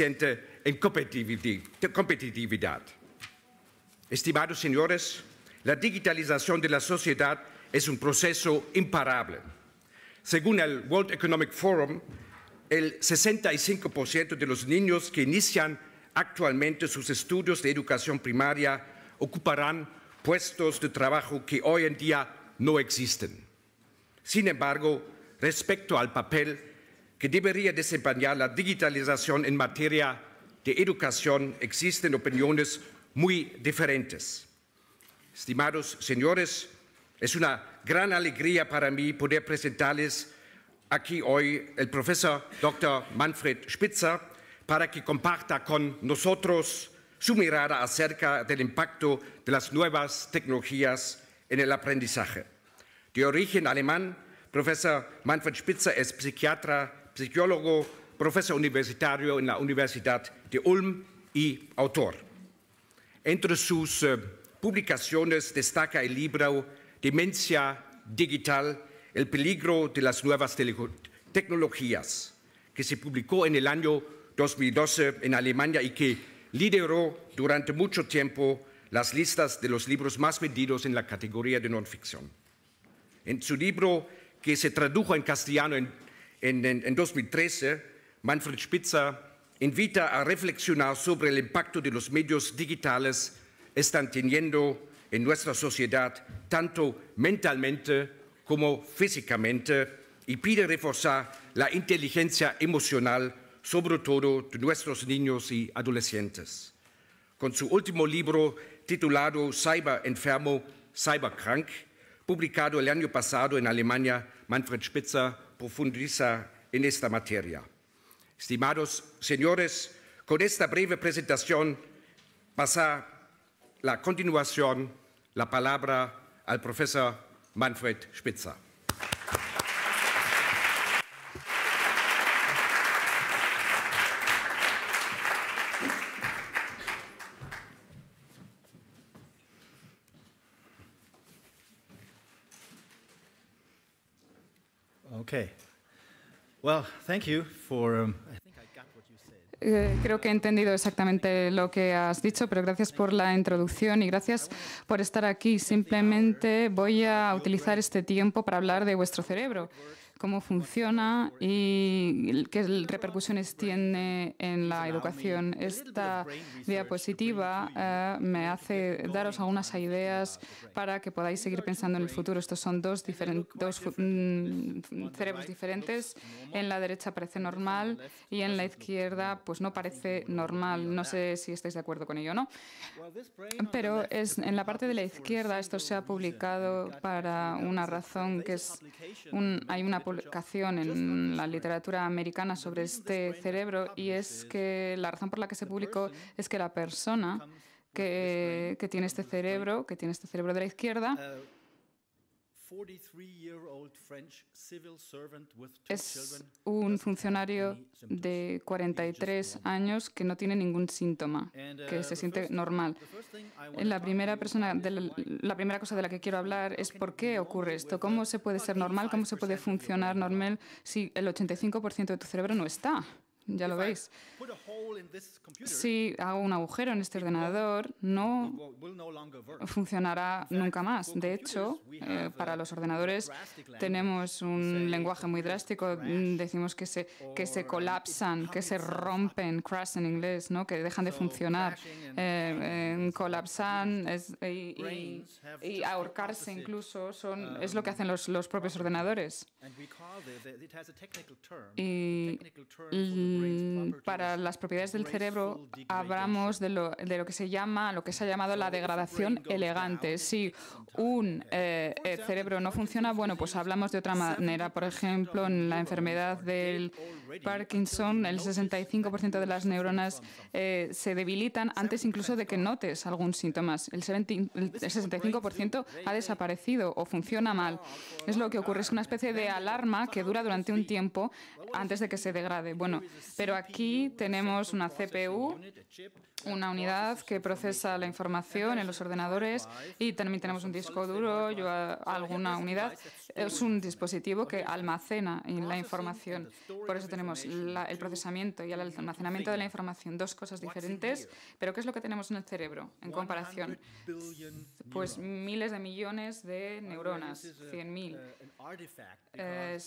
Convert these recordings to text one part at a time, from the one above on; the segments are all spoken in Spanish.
en competitividad. Estimados señores, la digitalización de la sociedad es un proceso imparable. Según el World Economic Forum, el 65% de los niños que inician actualmente sus estudios de educación primaria ocuparán puestos de trabajo que hoy en día no existen. Sin embargo, respecto al papel que debería desempeñar la digitalización en materia de educación existen opiniones muy diferentes. Estimados señores, es una gran alegría para mí poder presentarles aquí hoy el profesor Dr. Manfred Spitzer para que comparta con nosotros su mirada acerca del impacto de las nuevas tecnologías en el aprendizaje. De origen alemán, profesor Manfred Spitzer es psiquiatra psicólogo, profesor universitario en la Universidad de Ulm y autor. Entre sus eh, publicaciones destaca el libro Demencia Digital, el peligro de las nuevas tecnologías, que se publicó en el año 2012 en Alemania y que lideró durante mucho tiempo las listas de los libros más vendidos en la categoría de no ficción. En su libro, que se tradujo en castellano en en, 2013, Manfred Spitzer invita a reflexionar sobre el impacto de los medios digitales están teniendo en nuestra sociedad, tanto mentalmente como físicamente, y pide reforzar la inteligencia emocional, sobre todo de nuestros niños y adolescentes. Con su último libro titulado Cyber Enfermo, Cybercrank, publicado el año pasado en Alemania, Manfred Spitzer profundiza en esta materia. Estimados señores, con esta breve presentación pasa la continuación la palabra al profesor Manfred Spitzer. thank creo que he entendido exactamente lo que has dicho, pero gracias por la introducción y gracias por estar aquí. Simplemente voy a utilizar este tiempo para hablar de vuestro cerebro cómo funciona y qué repercusiones tiene en la educación. Esta diapositiva eh, me hace daros algunas ideas para que podáis seguir pensando en el futuro. Estos son dos, mm, cerebros diferentes. En la derecha parece normal y en la izquierda pues no parece normal. No sé si estáis de acuerdo con ello o no. Pero es, en la parte de la izquierda esto se ha publicado para una razón que es un, hay una publicación en la literatura americana sobre este cerebro y es que la razón por la que se publicó es que la persona que, que tiene este cerebro, que tiene este cerebro de la izquierda, es un funcionario de 43 años que no tiene ningún síntoma, que uh, se siente normal. La primera, persona la, primera cosa de la que quiero hablar es por qué ocurre esto. ¿Cómo se puede ser normal? ¿Cómo se puede funcionar normal si el 85% de tu cerebro no está? Ya lo veis. Si hago un agujero en este ordenador, no funcionará nunca más. De hecho, eh, para los ordenadores tenemos un lenguaje muy drástico. Mm, decimos que se, que se um, colapsan, que se rompen, crash en inglés, ¿no? que dejan de funcionar. Eh, eh, colapsan y, ahorcarse incluso son, um, es lo que hacen los, los propios ordenadores. Y Mm, para las propiedades del cerebro hablamos de lo, que se llama, lo que se ha llamado la degradación elegante. Si un eh, eh, cerebro no funciona, bueno, pues hablamos de otra manera. Por ejemplo, en la enfermedad del Parkinson, el 65% de las neuronas eh, se debilitan antes incluso de que notes algún síntoma. El, el 65% ha desaparecido o funciona mal. Es lo que ocurre, es una especie de alarma que dura durante un tiempo antes de que se degrade. Bueno, pero aquí tenemos una CPU una unidad que procesa la información en los ordenadores y también tenemos un disco duro, yo alguna unidad. Es un dispositivo que almacena la información. Por eso tenemos el procesamiento y el almacenamiento de la información, dos cosas diferentes. Pero ¿qué es lo que tenemos en el cerebro en comparación? Pues miles de millones de neuronas, 100.000. Eh,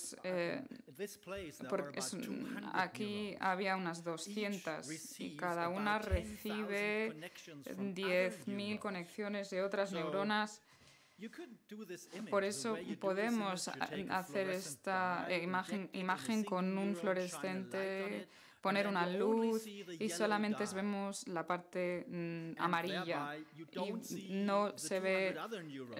aquí había unas 200 y cada una recibe 10.000 conexiones de otras neuronas. Por eso podemos hacer esta imagen, imagen con un fluorescente, poner una luz y solamente vemos la parte mm, amarilla y no se ve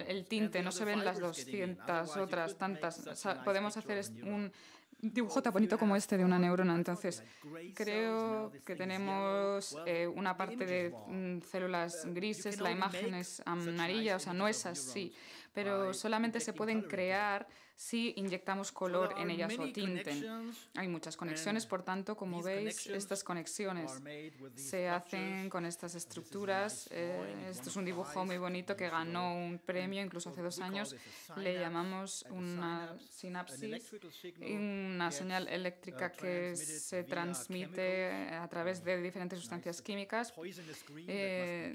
el tinte, no se ven las 200 otras tantas. podemos hacer un dibujo tan bonito como este de una neurona. Entonces, creo que tenemos eh, una parte de mm, células grises, la imagen es amarilla, o sea, no es así, pero solamente se pueden crear si inyectamos color en ellas o tinte. Hay muchas conexiones, por tanto, como veis, estas conexiones se hacen con estas estructuras. Este esto es un dibujo muy bonito que ganó un premio incluso hace dos años. Le llamamos una sinapsis, una señal uh, eléctrica que se transmite a través de diferentes sustancias químicas. Eh,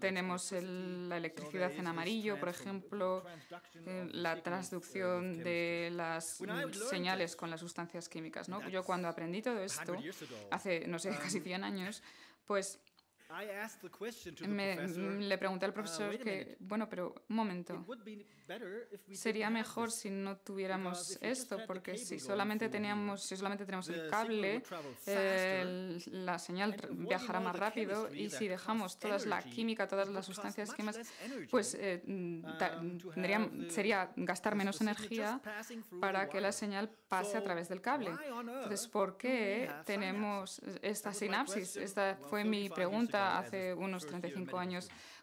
tenemos la electricidad en amarillo, por ejemplo, eh, la transducción de las señales con las sustancias químicas. ¿no? Yo cuando aprendí todo esto, hace, no sé, um, casi 100 años, pues le pregunté al profesor uh, que, bueno, pero un momento, Sería mejor si no tuviéramos esto, porque si solamente teníamos, si solamente tenemos el cable, eh, la señal viajará más rápido y si dejamos toda la química, todas las sustancias químicas, pues eh, um, sería gastar menos energía para que la señal pase a través del cable. Entonces, ¿por qué tenemos esta sinapsis? Esta fue mi pregunta hace unos 35 años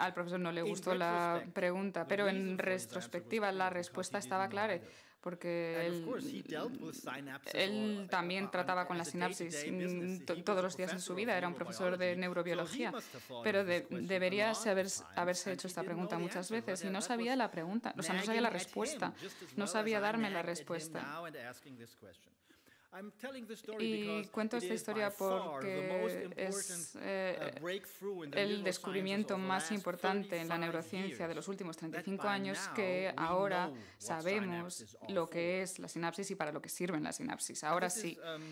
al profesor no le gustó la pregunta, pero en retrospectiva la respuesta estaba clara porque él, también trataba con la sinapsis todos los días en su vida, era un profesor de neurobiología, pero debería haberse hecho esta pregunta muchas veces y no sabía la pregunta, no sabía la respuesta, no sabía darme la respuesta. Y cuento esta historia porque es eh, uh, el descubrimiento más importante en la neurociencia de los últimos 35 años que ahora sabemos lo que es la sinapsis y para lo que sirven las sinapsis. Ahora sí. Um,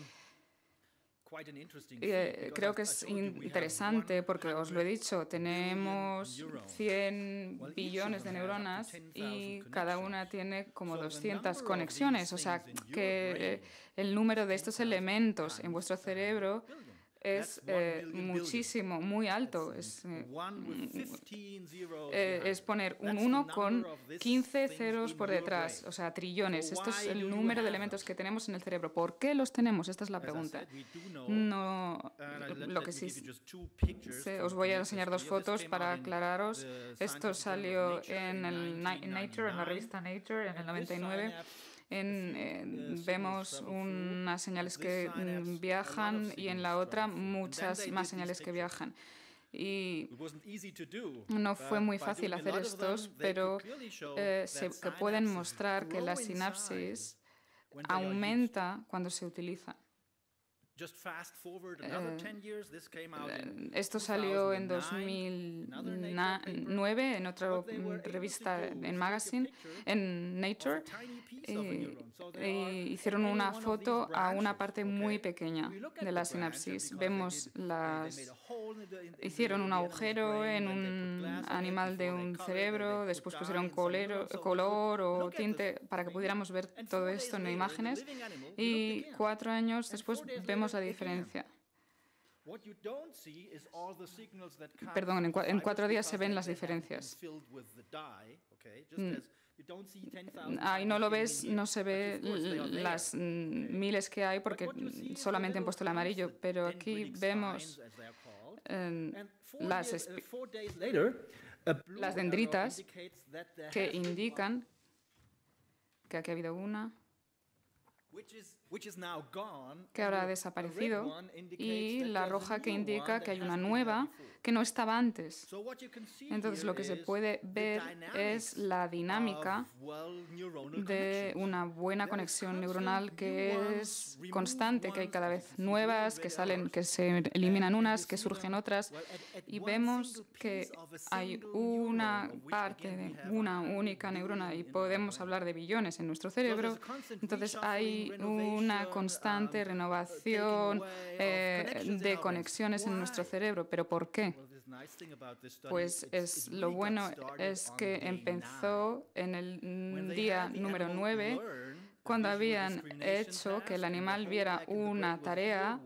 eh, creo que es interesante porque os lo he dicho, tenemos 100 billones de neuronas y cada una tiene como 200 conexiones, o sea que eh, el número de estos elementos en vuestro cerebro es eh, muchísimo, muy alto. Es, mm, mm, mm, eh, es poner un 1 con 15 ceros por detrás, o sea, trillones. Esto es el número de elementos que tenemos en el cerebro. ¿Por qué los tenemos? Esta es la pregunta. No, uh, lo que sí os voy a enseñar dos fotos para aclararos. Esto salió en, el, Nature, en la revista Nature, en el 99 en, vemos unas señales que viajan y en la otra muchas más señales que viajan. Y no fue muy fácil hacer estos, pero eh, se, pueden mostrar que la sinapsis aumenta cuando se utiliza. Esto salió en 2009 en otra revista en Magazine, en Nature. Eh, eh, hicieron una foto a una parte muy pequeña de la sinapsis. Vemos las Hicieron un agujero en un animal de un cerebro, después pusieron color o tinte para que pudiéramos ver todo esto en imágenes y cuatro años después vemos la diferencia. Perdón, en, cuatro días se ven las diferencias. Ahí no lo ves, no se ve las miles que hay porque solamente han puesto el amarillo, pero aquí vemos em, las, uh, las dendritas que indican que aquí ha habido una, que ahora ha desaparecido, y la roja que indica que hay una nueva que no estaba antes. Entonces lo que se puede ver es la dinámica de una buena conexión neuronal que es constante, que hay cada vez nuevas, que salen, que se eliminan unas, que surgen otras, y vemos que hay una parte de una única neurona y podemos hablar de billones en nuestro cerebro. Entonces hay una constante um, renovación eh, de conexiones en nuestro cerebro. ¿Pero por qué? Pues es, lo bueno es que empezó en el día número 9 cuando habían hecho que el animal viera una tarea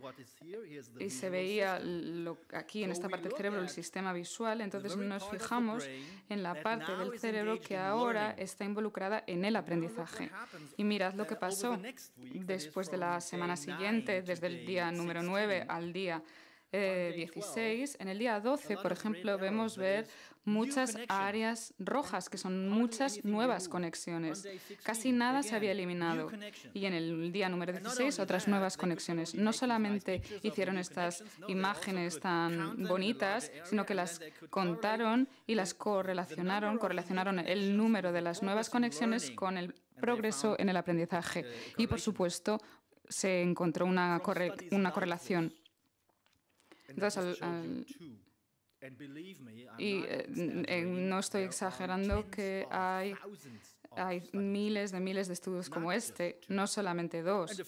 y se veía lo, aquí en esta parte del cerebro el sistema visual, entonces nos fijamos en la parte del cerebro que ahora está involucrada en el aprendizaje. Y mirad lo que pasó después de la semana siguiente, desde el día número 9 al día 16, eh, en el día 12, por ejemplo, vemos ver muchas áreas rojas, que son muchas nuevas conexiones. Casi nada se había eliminado. Y en el día número 16, otras nuevas conexiones. No solamente hicieron estas imágenes tan bonitas, sino que las contaron y las correlacionaron, correlacionaron el número de las nuevas conexiones con el progreso en el aprendizaje. Y, por supuesto, se encontró una, correlación. Entonces, y eh, eh, no estoy exagerando que hay Oh, hay miles de miles de estudios como este, no solamente dos,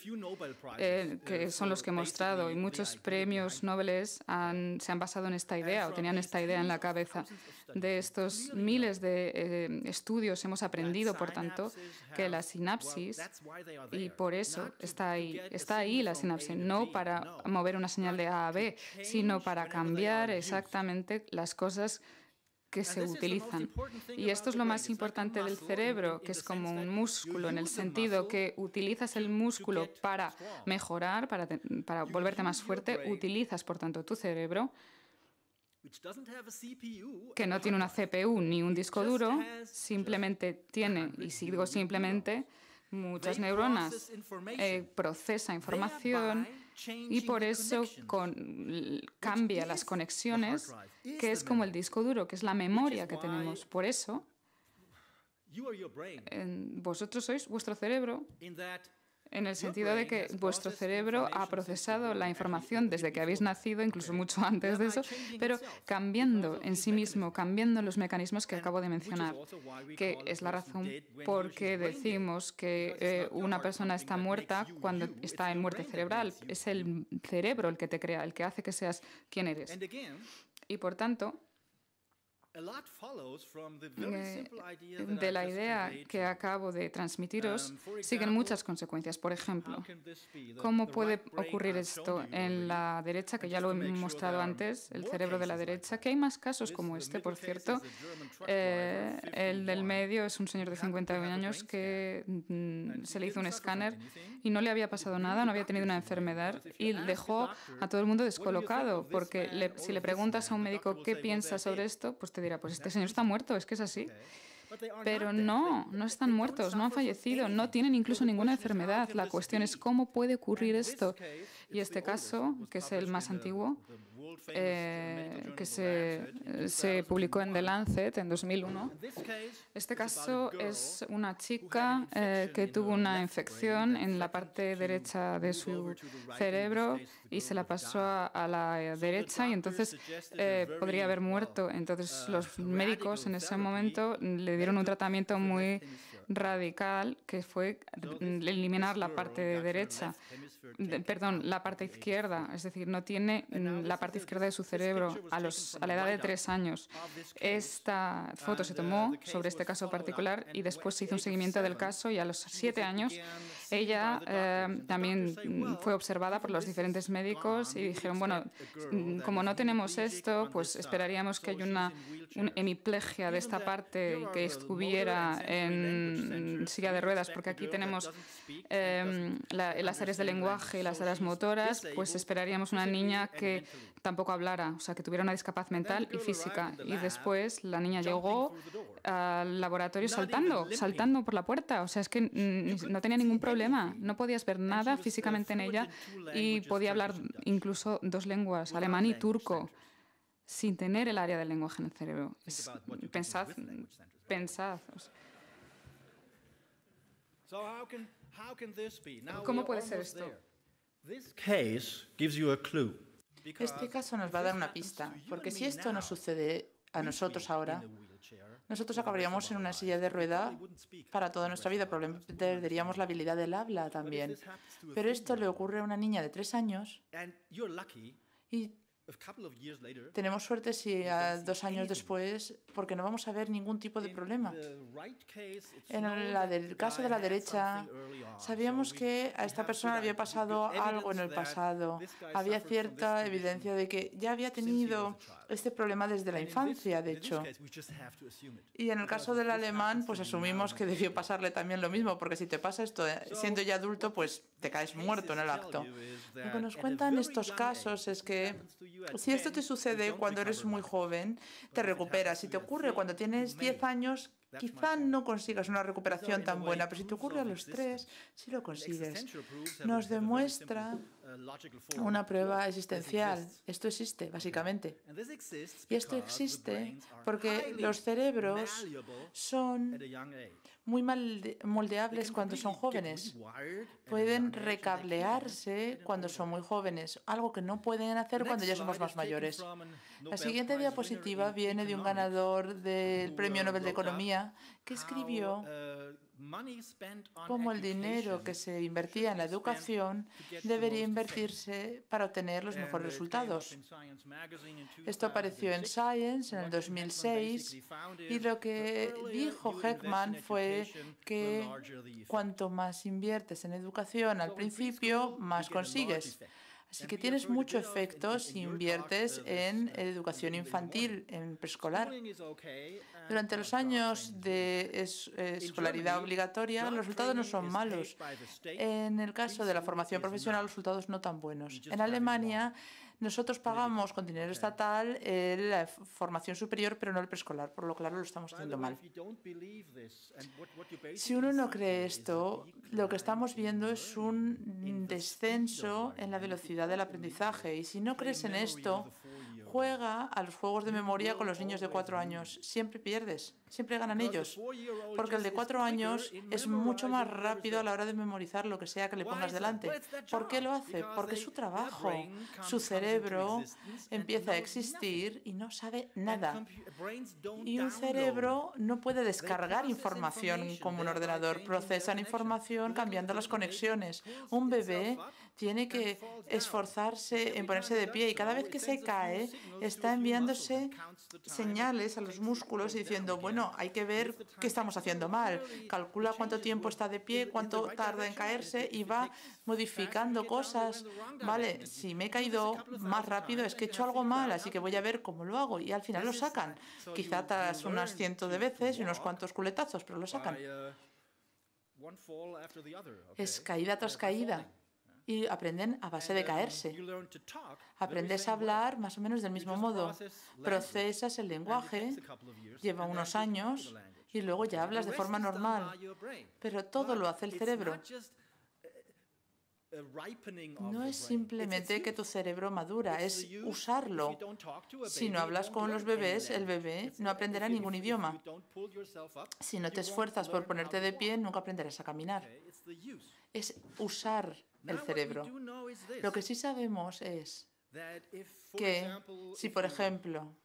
eh, que son los que he mostrado, y muchos premios Nobel se han basado en esta idea o tenían esta idea en la cabeza. De estos miles de eh, estudios hemos aprendido, por tanto, que la sinapsis, y por eso está ahí, está ahí la sinapsis, no para mover una señal de A a B, sino para cambiar exactamente las cosas que se utilizan. Y esto es lo más importante del cerebro, que es como un músculo, en el sentido que utilizas el músculo para mejorar, para, para volverte más fuerte, utilizas por tanto tu cerebro que no tiene una CPU ni un disco duro, simplemente tiene, y sigo simplemente, muchas neuronas eh, procesa información y por eso cambia las conexiones, que es como el disco duro, que es la memoria que tenemos. Por eso, vosotros sois vuestro cerebro en el sentido de pues, que vuestro cerebro ha procesado la información desde que habéis nacido, incluso mucho antes de eso, pero cambiando en sí mismo, cambiando los mecanismos que acabo de mencionar, que es la razón por qué decimos que eh, una persona está muerta cuando está en muerte cerebral. Es el cerebro el que te crea, el que hace que seas quien eres. Y por tanto, eh, de la idea que acabo de transmitiros um, siguen muchas consecuencias. Por ejemplo, ¿cómo puede ocurrir esto en la derecha, que ya lo he mostrado antes, el cerebro de la derecha? Que hay más casos como este, por cierto. Eh, el del medio es un señor de 51 años que mm, se le hizo un escáner y no le había pasado nada, no había tenido una enfermedad y dejó a todo el mundo descolocado, porque si le preguntas a un médico qué piensa sobre esto, pues te dirá, pues este señor está muerto, es que es así. Pues Pero no, no están muertos, no han fallecido, no tienen incluso ninguna enfermedad. La cuestión es cómo puede ocurrir esto. Y este caso, que es el más antiguo, eh, que se, publicó en The Lancet en 2001, este caso es una chica eh, que tuvo una infección en la parte derecha de su cerebro y se la pasó a, la derecha y entonces eh, podría haber muerto. Entonces los médicos en ese momento le dieron un tratamiento muy radical que fue eliminar la parte derecha, perdón, la parte izquierda, es decir, no tiene la parte izquierda de su cerebro a, los, a la edad de tres años. Esta foto se tomó sobre este caso particular y después se hizo un seguimiento del caso y a los siete años ella eh, también fue observada por los diferentes médicos y dijeron, bueno, mm, como no tenemos esto, pues esperaríamos que haya una, una hemiplegia de esta parte que estuviera en silla de ruedas, porque aquí tenemos eh, las áreas de lenguaje y las áreas motoras, pues esperaríamos una niña que tampoco hablara, o sea, que tuviera una discapacidad mental y física. Y después la niña llegó al laboratorio saltando, saltando por la puerta, o sea, es que no tenía ningún problema, no podías ver nada físicamente en ella y podía hablar incluso dos lenguas, alemán y turco sin tener el área del lenguaje en el cerebro. pensad, pensad. ¿Cómo puede ser esto? Este caso nos va a dar una pista, porque si esto nos sucede a nosotros ahora, nosotros acabaríamos en una silla de rueda para toda nuestra vida. perderíamos la habilidad del habla también. Pero esto le ocurre a una niña de tres años y tenemos suerte si dos años después, porque no vamos a ver ningún tipo de problema. En la del caso de la derecha, sabíamos que a esta persona había pasado algo en el pasado. Había cierta evidencia de que ya había tenido este problema desde la infancia, de hecho. Y en el caso del alemán, pues asumimos que debió pasarle también lo mismo, porque si te pasa esto eh, siendo ya adulto, pues te caes muerto en el acto. Lo que nos cuentan estos casos es que si esto te sucede cuando eres muy joven, te recuperas. Si te ocurre cuando tienes 10 años, Quizá no consigas una recuperación tan buena, pero si te ocurre a los tres, sí lo consigues. Nos demuestra una prueba existencial. Esto existe, básicamente. Y esto existe porque los cerebros son muy mal moldeables cuando son jóvenes. Pueden recablearse cuando son muy jóvenes, algo que no pueden hacer cuando ya somos más mayores. La siguiente diapositiva viene de un ganador del Premio Nobel de Economía que escribió uh, como el dinero que se invertía en la educación debería invertirse para obtener los mejores resultados. Esto apareció en Science en el 2006 y lo que dijo Heckman fue que cuanto más inviertes en educación al principio, más consigues. Así que tienes mucho efecto si inviertes en educación infantil, en preescolar. Durante los años de eh, escolaridad obligatoria, los resultados no son malos. En el caso de la formación profesional, los resultados no tan buenos. En Alemania, nosotros pagamos con dinero estatal eh, la formación superior, pero no el preescolar, por lo claro lo estamos haciendo mal. Si uno no cree esto, lo que estamos viendo es un descenso en la velocidad del aprendizaje. Y si no crees en esto, Juega a los juegos de memoria con los niños de cuatro años. Siempre pierdes, siempre ganan ellos. Porque el de cuatro años es mucho más rápido a la hora de memorizar lo que sea que le pongas delante. ¿Por qué lo hace? Porque su trabajo, su cerebro empieza a existir y no sabe nada. Y un cerebro no puede descargar información como un ordenador. Procesan información cambiando las conexiones. Un bebé tiene que esforzarse en ponerse de pie y cada vez que se cae está enviándose señales a los músculos diciendo, bueno, hay que ver qué estamos haciendo mal. Calcula cuánto tiempo está de pie, cuánto tarda en caerse y va modificando cosas. Vale, si me he caído más rápido es que he hecho algo mal, así que voy a ver cómo lo hago. Y al final lo sacan. Quizá tras unas cientos de veces y unos cuantos culetazos, pero lo sacan. Uh, es caída tras caída y aprenden a base de um, caerse. Aprendes a hablar más o menos del mismo modo. Procesas el lenguaje, lleva unos años y luego ya hablas de forma normal. Pero todo lo hace el cerebro. No es simplemente que tu cerebro madura, es usarlo. Si no hablas con los bebés, el bebé no aprenderá ningún idioma. Si no te esfuerzas por ponerte de pie, nunca aprenderás a caminar. Es usar Ah, el cerebro. Lo que sí sabemos es que si, por ejemplo,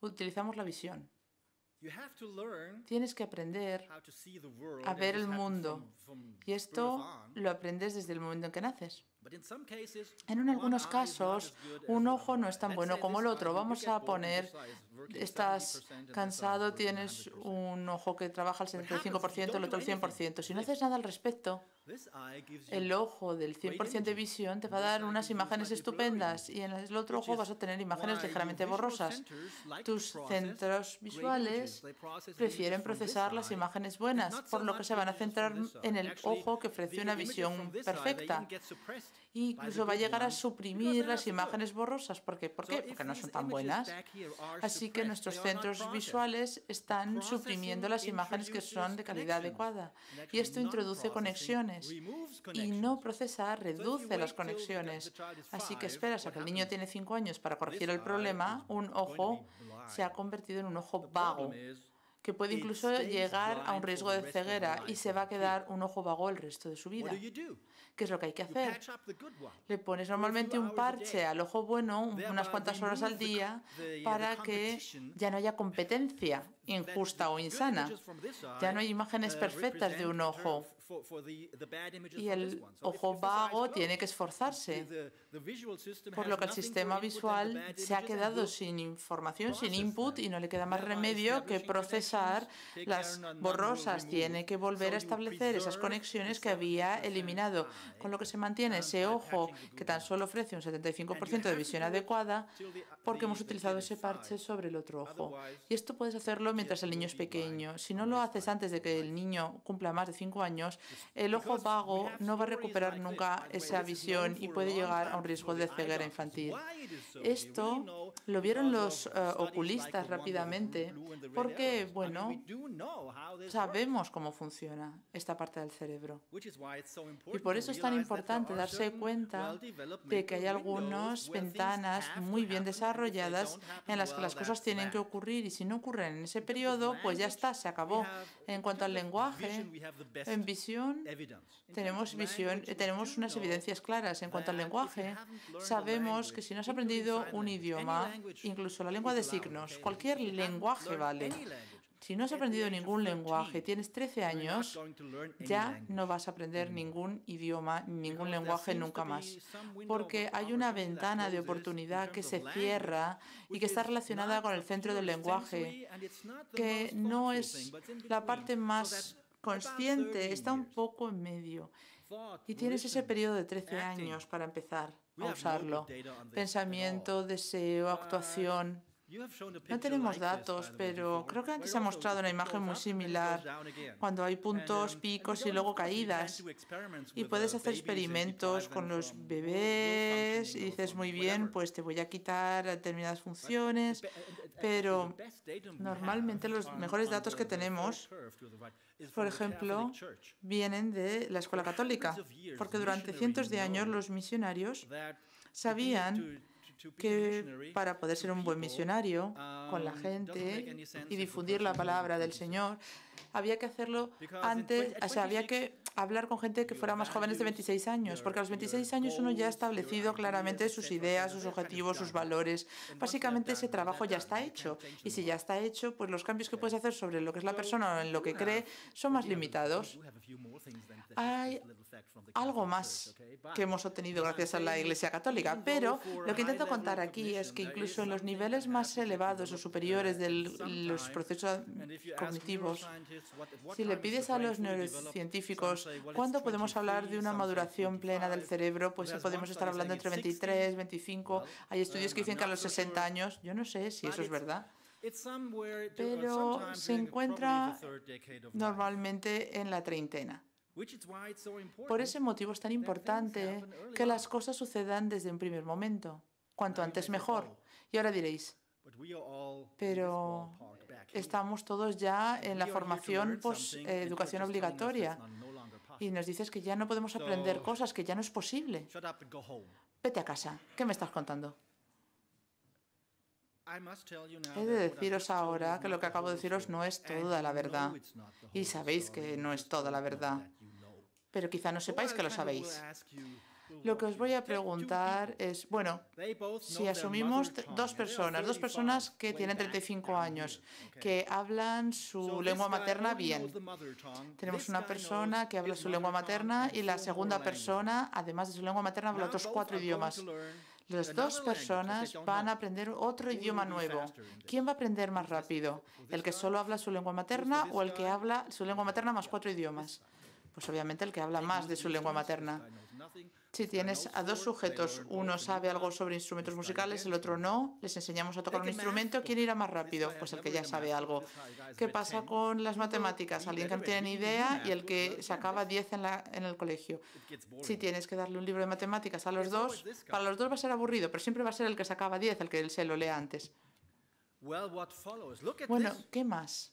utilizamos la visión, Tienes que aprender a ver el mundo. Y esto lo aprendes desde el momento en que naces. En algunos casos, un ojo no es tan bueno como el otro. Vamos a poner estás cansado, tienes un ojo que trabaja al 75%, el otro al 100%. Si no haces nada al respecto, el ojo del 100% de visión te va a dar unas imágenes estupendas y en el otro ojo vas a tener imágenes ligeramente borrosas. Tus centros visuales prefieren procesar las imágenes buenas, por lo que se van a centrar en el ojo que ofrece una visión perfecta. Incluso va a llegar a suprimir las imágenes borrosas. ¿Por qué? ¿Por qué? Porque no son tan buenas. Así que nuestros centros visuales están suprimiendo las imágenes que son de calidad adecuada. Y esto introduce conexiones. Y no procesar reduce las conexiones. Así que esperas a que el niño tiene cinco años para corregir el problema. Un ojo se ha convertido en un ojo vago que puede incluso llegar a un riesgo de ceguera y se va a quedar un ojo vago el resto de su vida. ¿Qué es lo que hay que hacer? Le pones normalmente un parche al ojo bueno unas cuantas horas al día para que ya no haya competencia injusta o insana. Ya no hay imágenes uh, perfectas de un ojo. Y el ojo vago tiene que esforzarse, por lo que el sistema visual se ha quedado sin información, sin input, y no le queda más remedio que procesar las borrosas. Tiene que volver a establecer esas conexiones que había eliminado, con lo que se mantiene ese ojo que tan solo ofrece un 75% de visión adecuada, porque hemos utilizado ese parche sobre el otro ojo. Y esto puedes hacerlo mientras el niño es pequeño. Si no lo haces antes de que el niño cumpla más de cinco años, el ojo vago no va a recuperar nunca esa visión y puede llegar a un riesgo de ceguera infantil. Esto lo vieron los eh, oculistas rápidamente porque, bueno, sabemos cómo funciona esta parte del cerebro. Y por eso es tan importante darse cuenta de que hay algunas ventanas muy bien desarrolladas en las que las cosas tienen que ocurrir y si no ocurren en ese periodo, pues ya está, se acabó. En cuanto al lenguaje, en visión, tenemos, visión, tenemos unas evidencias claras en cuanto al lenguaje. Sabemos que si no has aprendido un idioma, incluso la lengua de signos, cualquier lenguaje vale. Si no has aprendido ningún lenguaje, tienes 13 años, ya no vas a aprender mm-hmm. ningún idioma, ningún lenguaje nunca más. Porque hay una ventana de oportunidad que se cierra y que está relacionada con el centro del lenguaje, que no es la parte más consciente, está un poco en medio. Y tienes ese periodo de 13 años para empezar a usarlo. Pensamiento, deseo, actuación. No tenemos datos, pero creo que antes se ha mostrado una imagen muy similar, cuando hay puntos, um, picos y luego caídas. Y puedes hacer experimentos con los bebés y dices, muy bien, pues te voy a quitar determinadas uh, funciones, uh, uh, pero normalmente los mejores datos que tenemos, por ejemplo, vienen de la escuela católica, porque durante cientos de años los misionarios sabían que para poder ser un buen misionario um, con la gente y difundir la palabra del Señor, había que hacerlo antes, o sea, había que hablar con gente que fuera más jóvenes de 26 años, porque a los 26 años uno ya ha establecido claramente sus ideas, sus objetivos, sus valores. Básicamente ese trabajo ya está hecho. Y si ya está hecho, pues los cambios que puedes hacer sobre lo que es la persona o en lo que cree son más limitados. Hay algo más que hemos obtenido gracias a la Iglesia Católica. Pero lo que intento contar aquí es que incluso en los niveles más elevados o superiores de los procesos cognitivos, si le pides a los neurocientíficos cuándo podemos hablar de una maduración plena del cerebro, pues podemos estar hablando entre 23, 25, hay estudios que dicen que a los 60 años, yo no sé si eso es verdad uh, pero se encuentra normalmente en la treintena. Por ese motivo es tan importante que las cosas sucedan desde un primer momento. Cuanto antes mejor. Y ahora diréis, pero estamos todos ya en la formación post eh, educación obligatoria y nos dices que ya no podemos aprender cosas, que ya no es posible. Vete a casa. ¿Qué me estás contando? He de deciros ahora que lo que acabo de deciros no es toda la verdad. Y sabéis que no es toda la verdad. Pero quizá no sepáis que lo sabéis. Lo que os voy a preguntar es, bueno, si asumimos dos personas, dos personas que tienen 35 años, que hablan su lengua materna bien. Tenemos una persona que habla su lengua materna y la segunda persona, además de su lengua materna, habla otros cuatro idiomas. Las dos personas van a aprender otro idioma nuevo. ¿Quién va a aprender más rápido? ¿El que solo habla su lengua materna o el que habla su lengua materna más cuatro idiomas? pues obviamente el que habla más de su lengua materna. Si tienes a dos sujetos, uno sabe algo sobre instrumentos musicales, el otro no, les enseñamos a tocar un instrumento, ¿quién irá más rápido? Pues el que ya sabe algo. ¿Qué pasa con las matemáticas? Alguien que no tiene ni idea y el que sacaba 10 en, en el colegio. Si tienes que darle un libro de matemáticas a los dos, para los dos va a ser aburrido, pero siempre va a ser el que sacaba 10, el que se lo lea antes. Bueno, ¿qué más?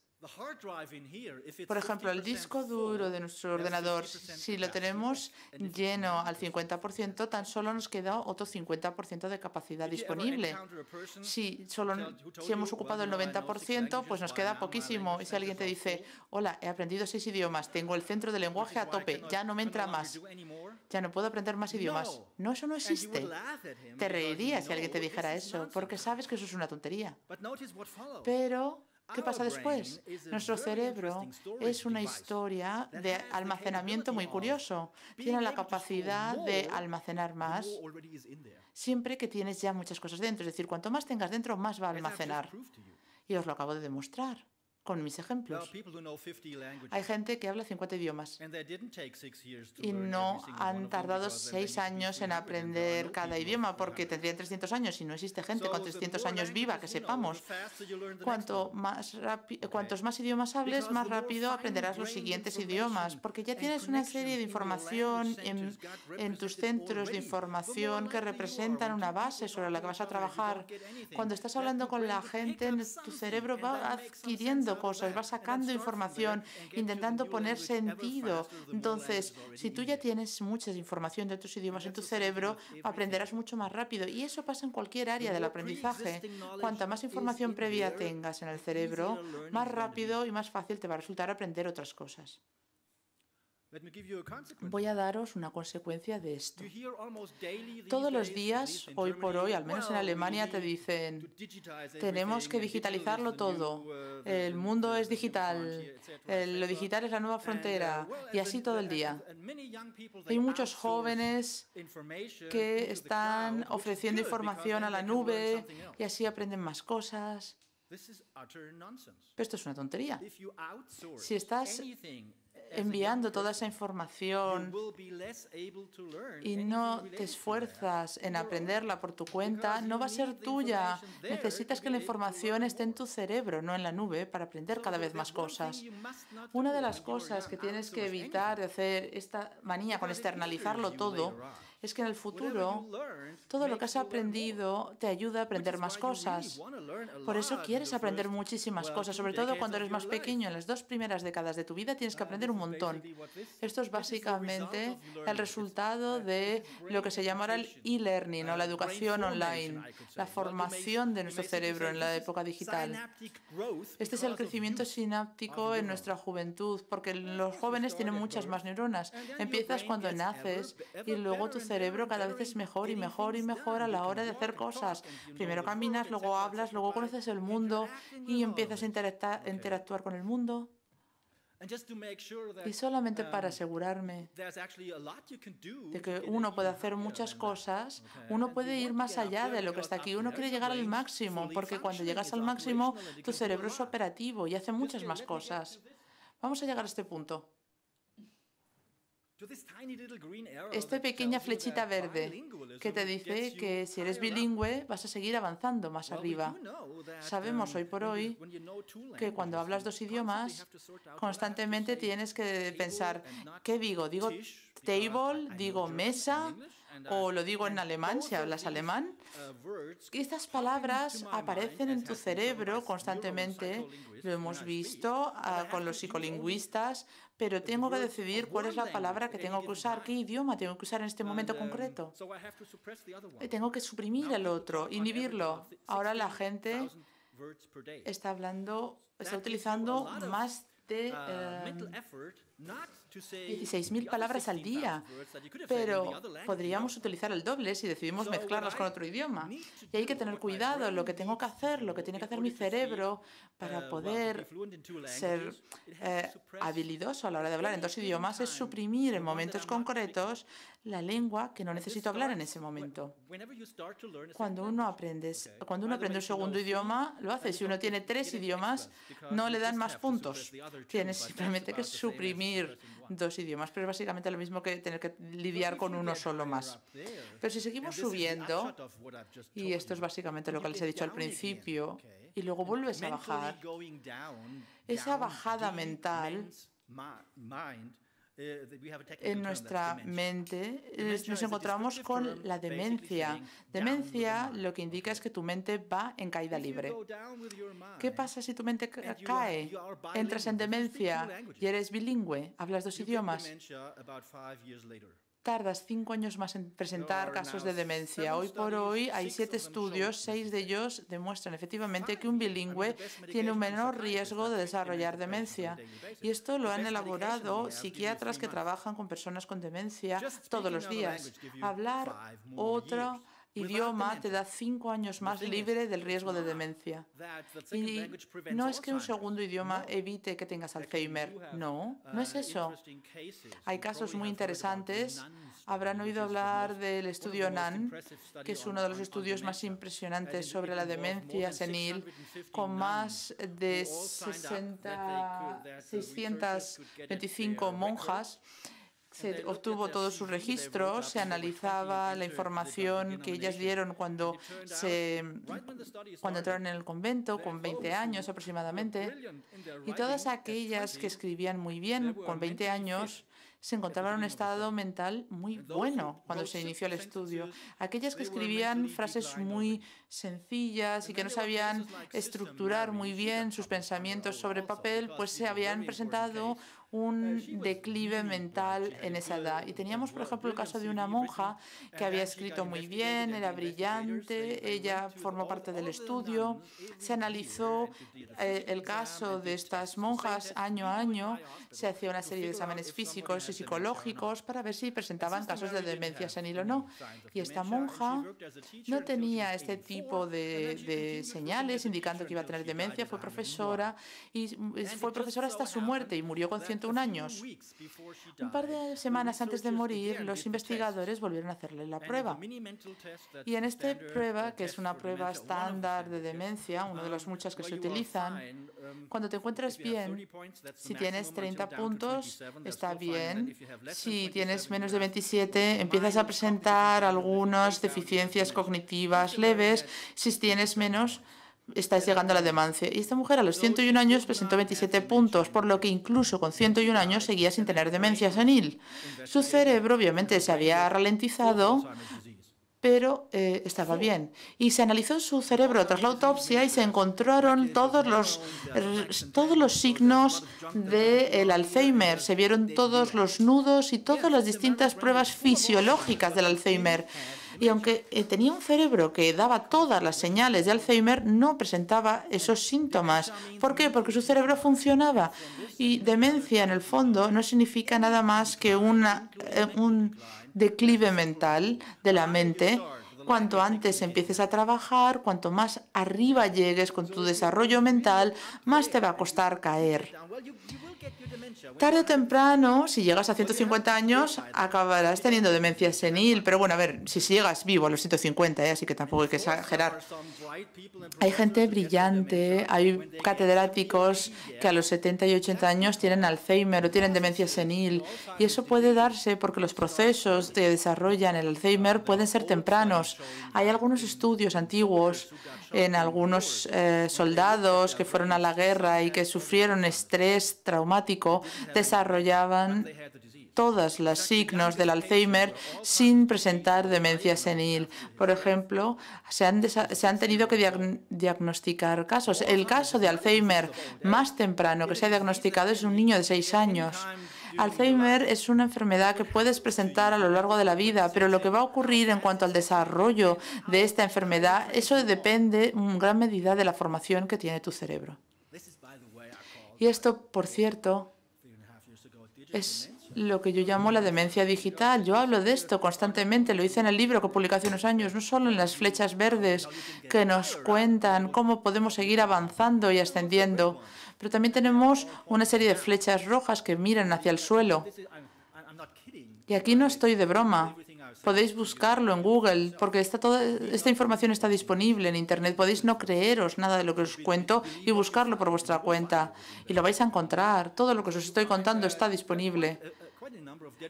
Por ejemplo, el disco duro de nuestro ordenador, si lo tenemos lleno al 50%, tan solo nos queda otro 50% de capacidad disponible. Si, solo, si hemos ocupado el 90%, pues nos queda poquísimo. Y si alguien te dice, hola, he aprendido seis idiomas, tengo el centro de lenguaje a tope, ya no me entra más, ya no puedo aprender más idiomas. No, eso no existe. Te reiría si alguien te dijera eso, porque sabes que eso es una tontería. Pero ¿Qué pasa después? Nuestro cerebro es una historia de almacenamiento muy curioso. Tiene la capacidad de almacenar más siempre que tienes ya muchas cosas dentro. Es decir, cuanto más tengas dentro, más va a almacenar. Y os lo acabo de demostrar con mis ejemplos. Hay gente que habla 50 idiomas y no han tardado seis años en aprender cada idioma porque tendrían 300 años y no existe gente con 300 años viva que sepamos. Cuanto más cuantos más idiomas hables, más rápido aprenderás los siguientes idiomas porque ya tienes una serie de información en, en tus centros de información que representan una base sobre la que vas a trabajar. Cuando estás hablando con la gente, tu cerebro va adquiriendo cosas, va eh, sacando información, intentando poner sentido. Entonces, si tú ya tienes mucha información de otros idiomas en tu cerebro, aprenderás mucho más rápido. Y eso pasa en cualquier área del aprendizaje. Cuanta más información previa tengas en el cerebro, más rápido y más fácil te va a resultar aprender otras cosas. Voy a daros una consecuencia de esto. Todos los días, hoy por hoy, al menos en Alemania, te dicen, tenemos que digitalizarlo todo, uh, el mundo es digital, lo digital es la nueva uh, frontera, y así todo uh, el día. Hay muchos jóvenes que están ofreciendo información a la nube y así aprenden más cosas. Pero esto es una tontería. Si estás enviando toda pues, esa información y no te esfuerzas en aprenderla por tu cuenta, no va a ser tuya. Necesitas que la información esté en tu cerebro, no en la nube, para aprender cada vez más cosas. Una de las cosas que tienes que evitar de hacer esta manía con externalizarlo todo es que en el futuro todo lo que has aprendido te ayuda a aprender más cosas. Por eso quieres aprender muchísimas cosas, sobre todo cuando eres más pequeño. En las dos primeras décadas de tu vida tienes que aprender un montón. Esto es básicamente el resultado de lo que se llamará el e-learning o la educación online, la formación de nuestro cerebro en la época digital. Este es el crecimiento sináptico en nuestra juventud, porque los jóvenes tienen muchas más neuronas. Empiezas cuando naces y luego tu cerebro cerebro cada vez es mejor y mejor y mejor a la hora de hacer cosas. Primero caminas, luego hablas, luego conoces el mundo y empiezas a interactuar con el mundo. Y solamente para asegurarme de que uno puede hacer muchas cosas, uno puede ir más allá de lo que está aquí, uno quiere llegar al máximo, porque cuando llegas al máximo tu cerebro es operativo y hace muchas más cosas. Vamos a llegar a este punto. Esta pequeña flechita verde que te dice que si eres bilingüe vas a seguir avanzando más arriba. Sabemos um, hoy por hoy que cuando hablas dos idiomas constantemente tienes que pensar, ¿qué digo? ¿Digo table? ¿Digo mesa? o lo digo en alemán, si hablas alemán, uh, estas palabras aparecen en tu cerebro constantemente, lo hemos visto ah, con los psicolingüistas, pero tengo que decidir cuál es la palabra que tengo que usar, qué idioma tengo que usar en este momento um, concreto. Tengo que suprimir el otro, inhibirlo. Ahora la gente está hablando, está utilizando más de... Uh, 16.000 palabras al día, pero podríamos utilizar el doble si decidimos mezclarlas con otro idioma. Y hay que tener cuidado lo que tengo que hacer, lo que tiene que hacer mi cerebro para poder ser eh, habilidoso a la hora de hablar en dos idiomas es suprimir en momentos concretos la lengua que no necesito hablar en ese momento. Cuando uno aprendes, cuando uno aprende un segundo idioma, lo hace. Si uno tiene tres idiomas, no le dan más puntos. Tienes simplemente que suprimir dos idiomas, pero es básicamente lo mismo que tener que lidiar con uno solo más. Pero si seguimos subiendo, y esto es básicamente lo que les he dicho al principio, y luego vuelves a bajar, esa bajada mental eh, en nuestra mente eh, nos encontramos con la demencia. Demencia lo que indica es que tu mente va en caída libre. ¿Qué pasa si tu mente cae? Entras en demencia y eres bilingüe, hablas dos idiomas tardas cinco años más en presentar casos de demencia. Hoy por hoy hay siete estudios, seis de ellos demuestran efectivamente ah, que un bilingüe tiene un menor riesgo de desarrollar demencia. Y esto lo han elaborado psiquiatras que trabajan con personas con demencia todos los días. Hablar otra idioma te da cinco años más libre del riesgo de demencia. Y no es que un segundo idioma evite que tengas Alzheimer. No, uh, no es eso. Hay casos muy interesantes. Habrán oído hablar del estudio NAN, que es uno de los estudios más impresionantes sobre la demencia senil, con más de 60, 625 monjas se obtuvo todos sus pues, registros, se analizaba la información que ellas dieron cuando, se, mm, cuando entraron en el convento, con 20 años aproximadamente, y todas aquellas que escribían muy bien con 20 años se encontraban en un estado mental muy bueno cuando se inició el estudio. Aquellas que escribían frases muy sencillas y que no sabían estructurar muy bien sus pensamientos sobre papel, pues se habían presentado un eh, pues, declive mental en esa edad. Y teníamos, por ejemplo, el caso de una monja que había escrito muy bien, era brillante, ella formó parte del estudio, se analizó eh, el caso de estas monjas año a año, se hacía una serie de exámenes físicos y psicológicos para ver si presentaban casos de demencia senil o no. Y esta monja no tenía este tipo de, señales indicando que iba a tener demencia, fue profesora y fue profesora hasta su muerte y murió con un año. Un par de semanas antes de morir, los investigadores volvieron a hacerle la prueba. Y en esta prueba, que es una prueba estándar de demencia, una de las muchas que se utilizan, cuando te encuentras bien, si tienes 30 puntos, está bien. Si tienes menos de 27, empiezas a presentar algunas deficiencias cognitivas leves. Si tienes menos, estáis llegando a la demencia Y esta mujer a los 101 años presentó 27 puntos, por lo que incluso con 101 años seguía sin tener demencia senil. Su cerebro obviamente se había ralentizado, pero eh, estaba bien. Y se analizó su cerebro tras la autopsia y se encontraron todos los, eh, todos los signos del Alzheimer. Se vieron todos los nudos y todas las distintas pruebas fisiológicas del Alzheimer y aunque eh, tenía un cerebro que daba todas las señales de Alzheimer, no presentaba esos síntomas. ¿Por qué? Porque su cerebro funcionaba y demencia en el fondo no significa nada más que eh, un declive mental de la mente cuanto antes empieces a trabajar, cuanto más arriba llegues con tu desarrollo mental, más te va a costar caer. Tarde o temprano, si llegas a 150 años, acabarás teniendo demencia senil. Pero bueno, a ver, si llegas vivo a los 150, ¿eh? así que tampoco hay que exagerar. Hay gente brillante, hay catedráticos que a los 70 y 80 años tienen Alzheimer o tienen demencia senil. Y eso puede darse porque los procesos que desarrollan el Alzheimer pueden ser tempranos. Hay algunos estudios antiguos en algunos eh, soldados que fueron a la guerra y que sufrieron estrés traumático, desarrollaban todos los signos del Alzheimer sin presentar demencia senil. Por ejemplo, se han, tenido que diagnosticar casos. El caso de Alzheimer más temprano que se ha diagnosticado es un niño de seis años. Alzheimer es una enfermedad que puedes presentar a lo largo de la vida, pero lo que va a ocurrir en cuanto al desarrollo de esta enfermedad, eso depende en gran medida de la formación que tiene tu cerebro. Y esto, por cierto, es lo que yo llamo la demencia digital. Yo hablo de esto constantemente, lo hice en el libro que publicé hace unos años, no solo en las flechas verdes que nos cuentan cómo podemos seguir avanzando y ascendiendo, pero también tenemos una serie de flechas rojas que miran hacia el suelo. Y aquí no estoy de broma. Podéis buscarlo en Google, porque está toda esta información está disponible en Internet. Podéis no creeros nada de lo que os cuento y buscarlo por vuestra cuenta. Y lo vais a encontrar. Todo lo que os estoy contando está disponible.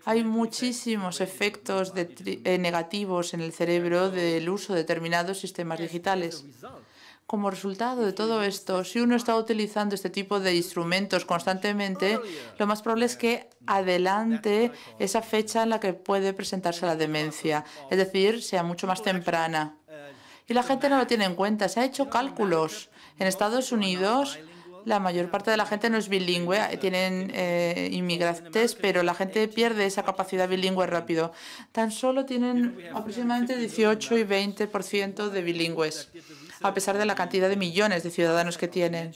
Hay muchísimos efectos eh, negativos en el cerebro del uso de determinados sistemas digitales. Como resultado de todo esto, si uno está utilizando este tipo de instrumentos constantemente, lo más probable es que adelante esa fecha en la que puede presentarse la demencia, es decir, sea mucho más temprana. Y la gente no lo tiene en cuenta, se ha hecho cálculos. En Estados Unidos, la mayor parte de la gente no es bilingüe, eh, tienen eh, inmigrantes, pero la gente pierde esa capacidad bilingüe rápido. Tan solo tienen aproximadamente 18 y 20% de bilingües a pesar de la cantidad de millones de ciudadanos que tienen.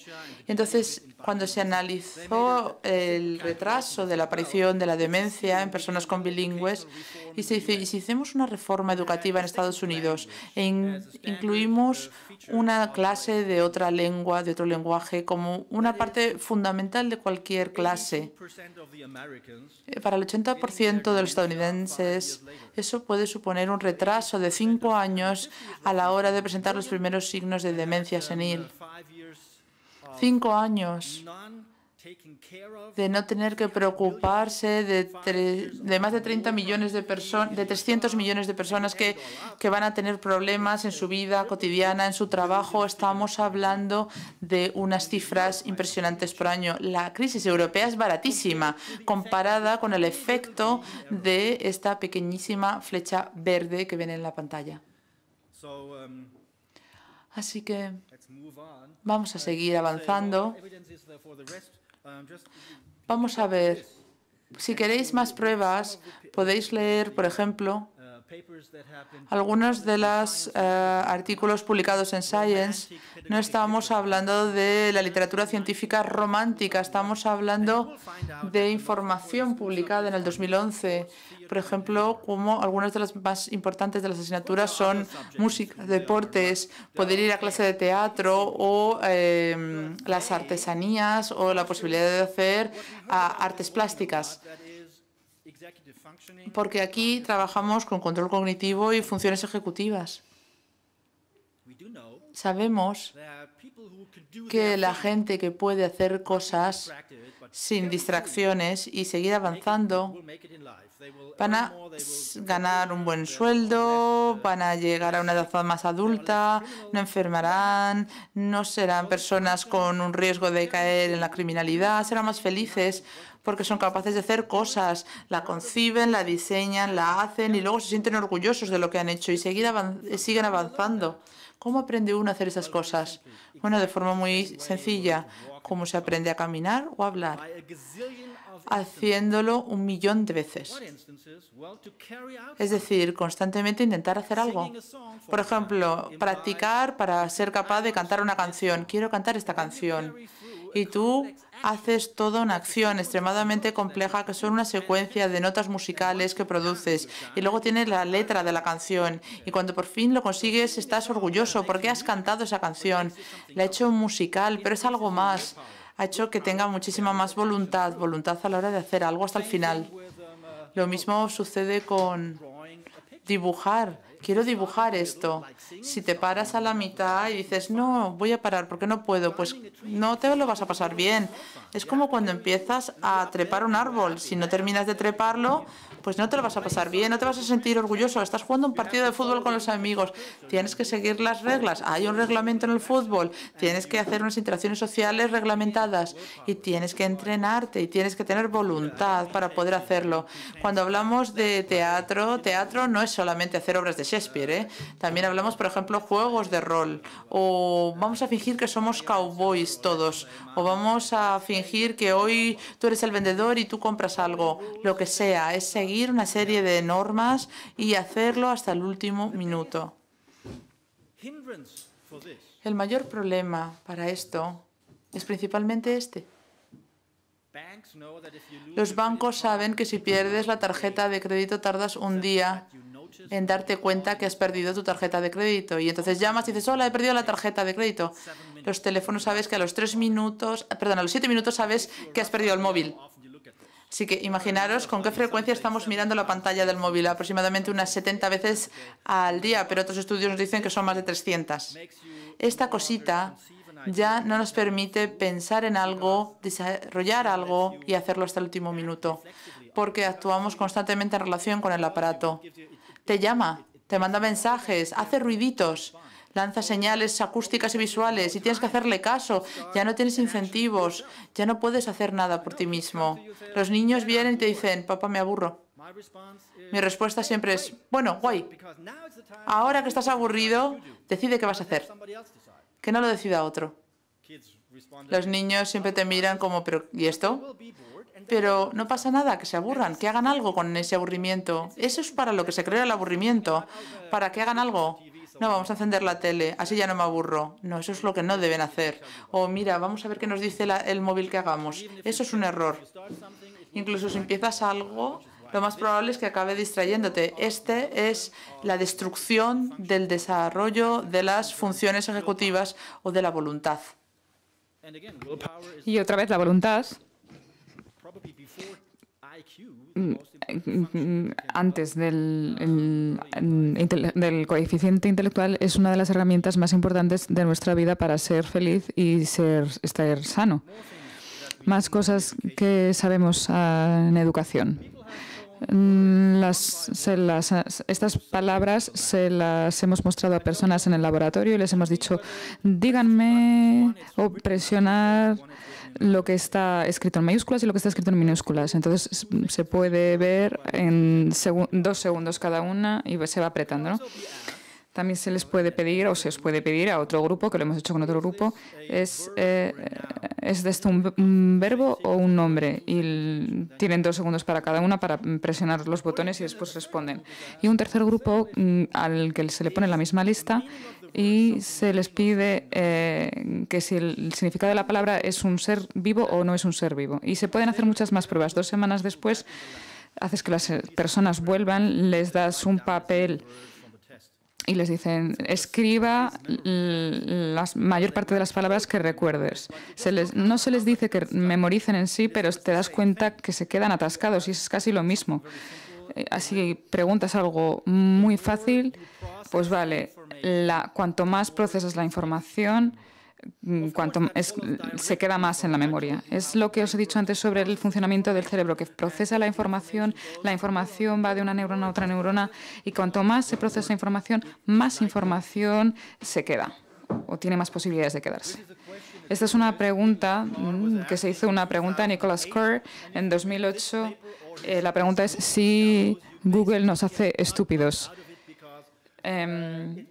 Entonces, cuando se analizó el retraso de la aparición de la demencia en personas con bilingües, y se dice, si hacemos una reforma educativa en Estados Unidos e incluimos una clase de otra lengua, de otro lenguaje, como una parte fundamental de cualquier clase? Eh, para el 80% de los estadounidenses, eso puede suponer un retraso de cinco años a la hora de presentar los primeros signos de demencia uh, senil. Cinco años de no tener que preocuparse de, más de 30 millones de personas, de 300 uh, millones de personas que, van a tener problemas en su vida cotidiana, en su trabajo. Estamos hablando de unas cifras impresionantes por año. La crisis europea es baratísima comparada con el efecto de esta pequeñísima flecha verde que ven en la pantalla. Um, Así que vamos a uh, seguir avanzando. Um, vamos a ver. Si queréis más pruebas, podéis leer, por ejemplo, uh, algunos de los uh, artículos publicados en Science. No estamos hablando de la literatura científica romántica, estamos hablando de información publicada en el 2011. Por ejemplo, como algunas de las más importantes de las asignaturas son música, deportes, poder ir a clase de teatro o em, las artesanías o la posibilidad de hacer ah, artes plásticas porque aquí trabajamos con control cognitivo y funciones ejecutivas. Sabemos que la gente que puede hacer cosas sin distracciones y seguir avanzando van a ganar un buen sueldo, uh, van a llegar a una edad más adulta, no enfermarán, no serán personas con un riesgo de caer en la criminalidad, serán más felices porque son capaces de hacer cosas, la conciben, la diseñan, la hacen y luego se sienten orgullosos de lo que han hecho y eh, siguen avanzando. ¿Cómo aprende uno a hacer esas cosas? Bueno, de forma muy sencilla, como se aprende a caminar o a hablar haciéndolo un millón de veces. Es decir, constantemente intentar hacer algo. Por ejemplo, practicar para ser capaz de cantar una canción. Quiero cantar esta canción. Y tú haces toda una acción extremadamente compleja que son una secuencia de notas musicales que produces y luego tienes la letra de la canción y cuando por fin lo consigues estás orgulloso porque has cantado esa canción. La he hecho musical, pero es algo más ha hecho que tenga muchísima más voluntad, voluntad a la hora de hacer algo hasta el final. Lo mismo sucede con dibujar. Quiero dibujar esto. Si te paras a la mitad y dices, no, voy a parar porque no puedo, pues no te lo vas a pasar bien. Es como cuando empiezas a trepar un árbol. Si no terminas de treparlo, pues no te lo vas a pasar bien, no te vas a sentir orgulloso, estás jugando un partido de fútbol con los amigos, tienes que seguir las reglas, hay un reglamento en el fútbol, tienes que hacer unas interacciones sociales reglamentadas y tienes que entrenarte y tienes que tener voluntad para poder hacerlo. Cuando hablamos de teatro, teatro no es solamente hacer obras de Shakespeare, ¿eh? también hablamos, por ejemplo, juegos de rol o vamos a fingir que somos cowboys todos o vamos a fingir que hoy tú eres el vendedor y tú compras algo, lo que sea, es seguir una serie de normas y hacerlo hasta el último minuto. El mayor problema para esto es principalmente este. Los bancos saben que si pierdes la tarjeta de crédito tardas un día en darte cuenta que has perdido tu tarjeta de crédito. Y entonces llamas y dices, hola, he perdido la tarjeta de crédito. Los teléfonos sabes que a los tres minutos, perdón, a los siete minutos sabes que has perdido el móvil. Así que imaginaros con qué frecuencia estamos mirando la pantalla del móvil, aproximadamente unas 70 veces al día, pero otros estudios nos dicen que son más de 300. Esta cosita ya no nos permite pensar en algo, desarrollar algo y hacerlo hasta el último minuto, porque actuamos constantemente en relación con el aparato. Te llama, te manda mensajes, hace ruiditos, lanza señales acústicas y visuales y tienes que hacerle caso. Ya no tienes incentivos, ya no puedes hacer nada por ti mismo. Los niños vienen y te dicen, papá, me aburro. Mi respuesta siempre es, bueno, guay. Ahora que estás aburrido, decide qué vas a hacer. Que no lo decida otro. Los niños siempre te miran como, pero ¿y esto? Pero no pasa nada, que se aburran, que hagan algo con ese aburrimiento. Eso es para lo que se crea el aburrimiento, para que hagan algo. No, vamos a encender la tele, así ya no me aburro. No, eso es lo que no deben hacer. O mira, vamos a ver qué nos dice el móvil que hagamos. Eso es un error. Incluso si empiezas algo, lo más probable es que acabe distrayéndote. Este es la destrucción del desarrollo de las funciones ejecutivas o de la voluntad. Y otra vez la voluntad Mm, antes del, coeficiente intelectual es una de las herramientas más importantes de nuestra vida para ser feliz y ser, estar sano. Más cosas que sabemos ah, en educación. Mm, estas palabras se las hemos mostrado a personas en el laboratorio y les hemos dicho, díganme o presionar lo que está escrito en mayúsculas y lo que está escrito en minúsculas. Entonces se puede ver en dos segundos cada una y se va apretando. También se les puede pedir o se os puede pedir a otro grupo, que lo hemos hecho con otro grupo, es, eh, eh, es de esto un, verbo o un nombre. Y tienen dos segundos para cada una para presionar los botones y después responden. Y un tercer grupo mm, al que se le pone la misma lista y se les pide eh, que si el significado de la palabra es un ser vivo o no es un ser vivo. Y se pueden hacer muchas más pruebas. Dos semanas después haces que las eh, personas vuelvan, les das un papel y les dicen, escriba la mayor parte de las palabras que recuerdes. Se les, no se les dice que memoricen en sí, pero te das cuenta que se quedan atascados y es casi lo mismo. Eh, así preguntas algo muy fácil, pues vale, cuanto más procesas la información, mm, cuanto se queda más en la memoria. Es lo que os he dicho antes sobre el funcionamiento del cerebro, que procesa la información, la información va de una neurona a otra neurona y cuanto más se procesa información, más información se queda o tiene más posibilidades de quedarse. Esta es una pregunta mm, que se hizo una pregunta a Nicholas Kerr en 2008. Eh, la pregunta es si Google nos hace estúpidos. Em,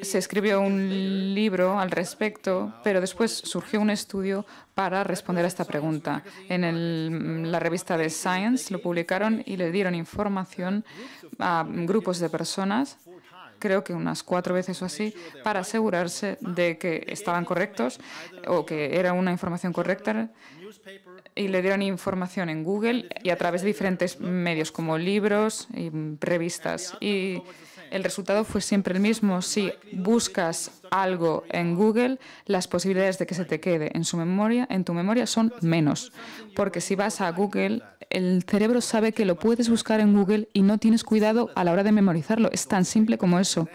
se escribió un libro al respecto, pero después surgió un estudio para responder a esta pregunta. En la revista de Science lo publicaron y le dieron información a grupos de personas creo que unas cuatro veces o así, para asegurarse de que estaban correctos o que era una información correcta. Y le dieron información en Google y a través de diferentes medios como libros y revistas. Y el resultado fue siempre el mismo. Si buscas algo en Google, las posibilidades de que se te quede en su memoria, en tu memoria son menos, porque si vas a Google, el cerebro sabe que lo puedes buscar en Google y no tienes cuidado a la hora de memorizarlo. Es tan simple como eso.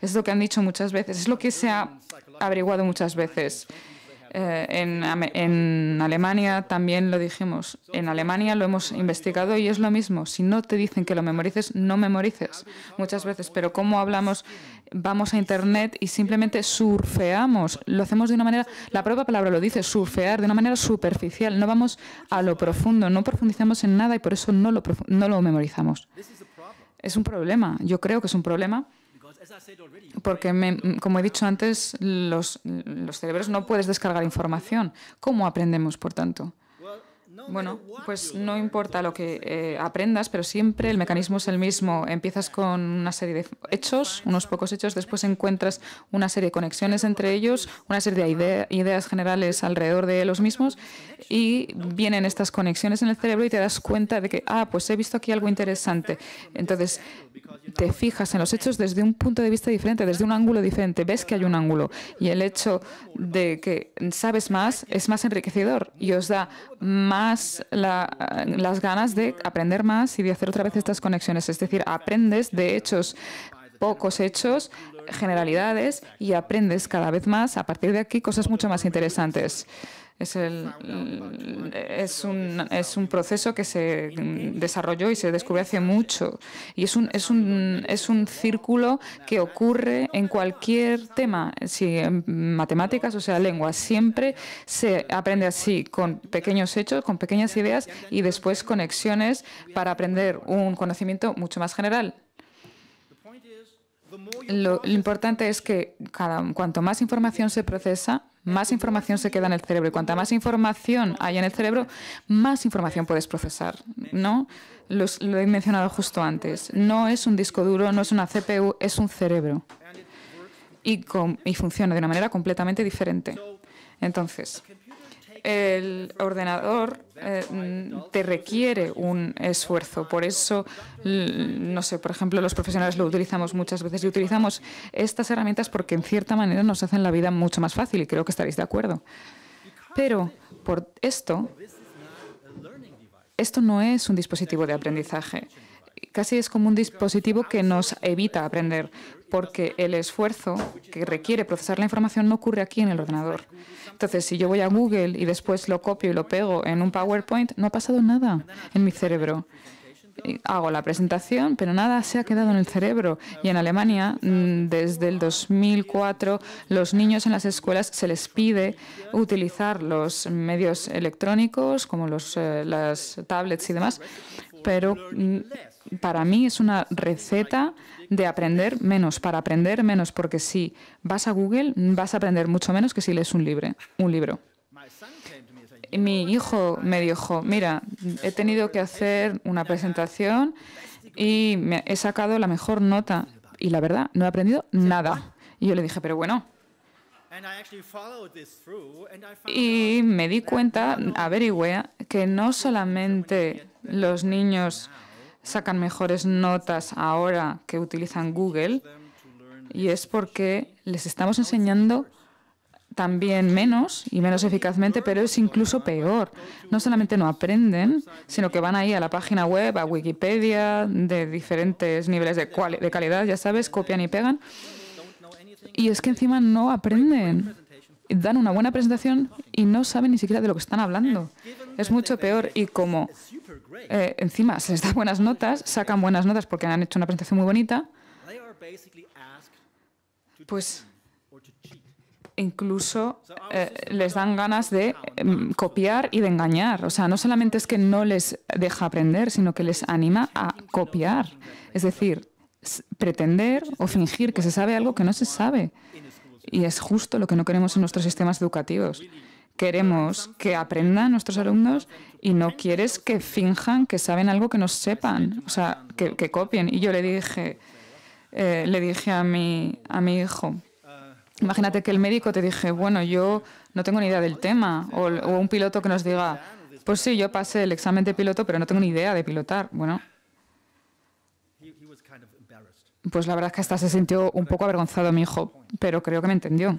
Es lo que han dicho muchas veces, es lo que se ha averiguado muchas veces. Eh, en, Alemania también lo dijimos. En Alemania lo hemos investigado y es lo mismo. Si no te dicen que lo memorices, no memorices muchas veces. Pero ¿cómo hablamos? Vamos a Internet y simplemente surfeamos. Lo hacemos de una manera, la propia palabra lo dice, surfear, de una manera superficial. No vamos a lo profundo, no profundizamos en nada y por eso no no lo memorizamos. Es un problema. Yo creo que es un problema porque, como he dicho antes, los, cerebros no puedes descargar información. ¿Cómo aprendemos, por tanto? Bueno, pues no importa lo que eh, aprendas, pero siempre el mecanismo es el mismo. Empiezas con una serie de hechos, unos pocos hechos, después encuentras una serie de conexiones entre ellos, una serie de ideas generales alrededor de los mismos y vienen estas conexiones en el cerebro y te das cuenta de que, ah, pues he visto aquí algo interesante. Entonces, te fijas en los hechos desde un punto de vista diferente, desde un ángulo diferente, ves que hay un ángulo y el hecho de que sabes más es más enriquecedor y os da más las ganas de aprender más y de hacer otra vez estas conexiones. Es decir, aprendes de hechos pocos hechos, generalidades y aprendes cada vez más a partir de aquí cosas mucho más interesantes. Es, el, es, un, proceso que se desarrolló y se descubrió hace mucho. Y es un, es un círculo que ocurre en cualquier tema, si en matemáticas o sea lengua. Siempre se aprende así, con pequeños hechos, con pequeñas ideas y después conexiones para aprender un conocimiento mucho más general lo, importante es que cuanto más información se procesa, más información se queda en el cerebro. Y cuanta más información hay en el cerebro, más información puedes procesar, ¿no? lo he mencionado justo antes. No es un disco duro, no es una CPU, es un cerebro. Y, y funciona de una manera completamente diferente. Entonces, el ordenador eh, te requiere un esfuerzo. Por eso, no sé, por ejemplo, los profesionales lo utilizamos muchas veces y utilizamos estas herramientas porque en cierta manera nos hacen la vida mucho más fácil y creo que estaréis de acuerdo. Pero por esto, esto no es un dispositivo de aprendizaje. Casi es como un dispositivo que nos evita aprender, porque el esfuerzo que requiere procesar la información no ocurre aquí en el ordenador. Entonces, si yo voy a Google y después lo copio y lo pego en un PowerPoint, no ha pasado nada en mi cerebro. Hago la presentación, pero nada se ha quedado en el cerebro. Y en Alemania, mm, desde el 2004, los niños en las escuelas se les pide utilizar los medios electrónicos, como los, eh, las tablets y demás, pero mm, para mí es una receta de aprender menos, para aprender menos, porque si vas a Google vas a aprender mucho menos que si lees un, libre, un libro. mi hijo me dijo, mira, he tenido que hacer una presentación y me he sacado la mejor nota y la verdad, no he aprendido nada. Y yo le dije, pero bueno, y me di cuenta, averigüé, que no solamente los niños sacan mejores notas ahora que utilizan Google y es porque les estamos enseñando también menos y menos eficazmente, pero es incluso peor. No solamente no aprenden, sino que van ahí a la página web, a Wikipedia, de diferentes niveles de, de calidad, ya sabes, copian y pegan. Y es que encima no aprenden dan una buena presentación y no saben ni siquiera de lo que están hablando. Es mucho peor y como eh, encima se les da buenas notas, sacan buenas notas porque han hecho una presentación muy bonita, pues incluso eh, les dan ganas de em, copiar y de engañar. O sea, no solamente es que no les deja aprender, sino que les anima a copiar. Es decir, pretender o fingir que se sabe algo que no se sabe. Y es justo lo que no queremos en nuestros sistemas educativos. Queremos que aprendan nuestros alumnos y no quieres que finjan que saben algo que no sepan, o sea, que, copien. Y yo le dije, eh, le dije a mi, a mi hijo, imagínate que el médico te dije, bueno, yo no tengo ni idea del tema, o, o un piloto que nos diga, pues sí, yo pasé el examen de piloto, pero no tengo ni idea de pilotar. Bueno, pues la verdad es que hasta se sintió un poco avergonzado mi hijo, pero creo que me entendió.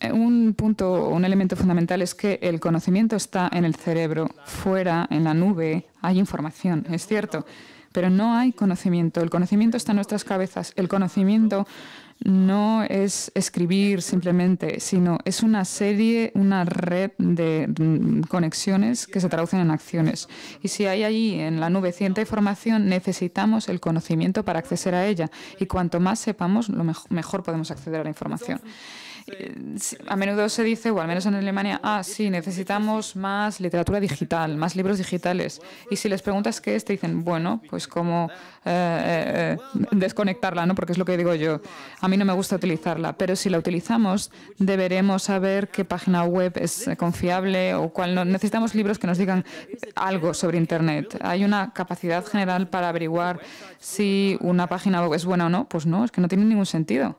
Eh, un punto, un elemento fundamental es que el conocimiento está en el cerebro, fuera, en la nube, hay información, es cierto, pero no hay conocimiento. El conocimiento está en nuestras cabezas. El conocimiento no es escribir simplemente, sino es una serie, una red de mm, conexiones que se traducen en acciones. Y si hay allí en la nube cierta información, necesitamos el conocimiento para acceder a ella. Y cuanto más sepamos, lo mejor podemos acceder a la información. Eh, a menudo se dice, o al menos en Alemania, ah, sí, necesitamos más literatura digital, más libros digitales. Y si les preguntas qué es, te dicen, bueno, pues cómo eh, eh, desconectarla, ¿no? Porque es lo que digo yo. A mí no me gusta utilizarla, pero si la utilizamos, deberemos saber qué página web es confiable o cuál no. Necesitamos libros que nos digan algo sobre Internet. Hay una capacidad general para averiguar si una página web es buena o no. Pues no, es que no tiene ningún sentido.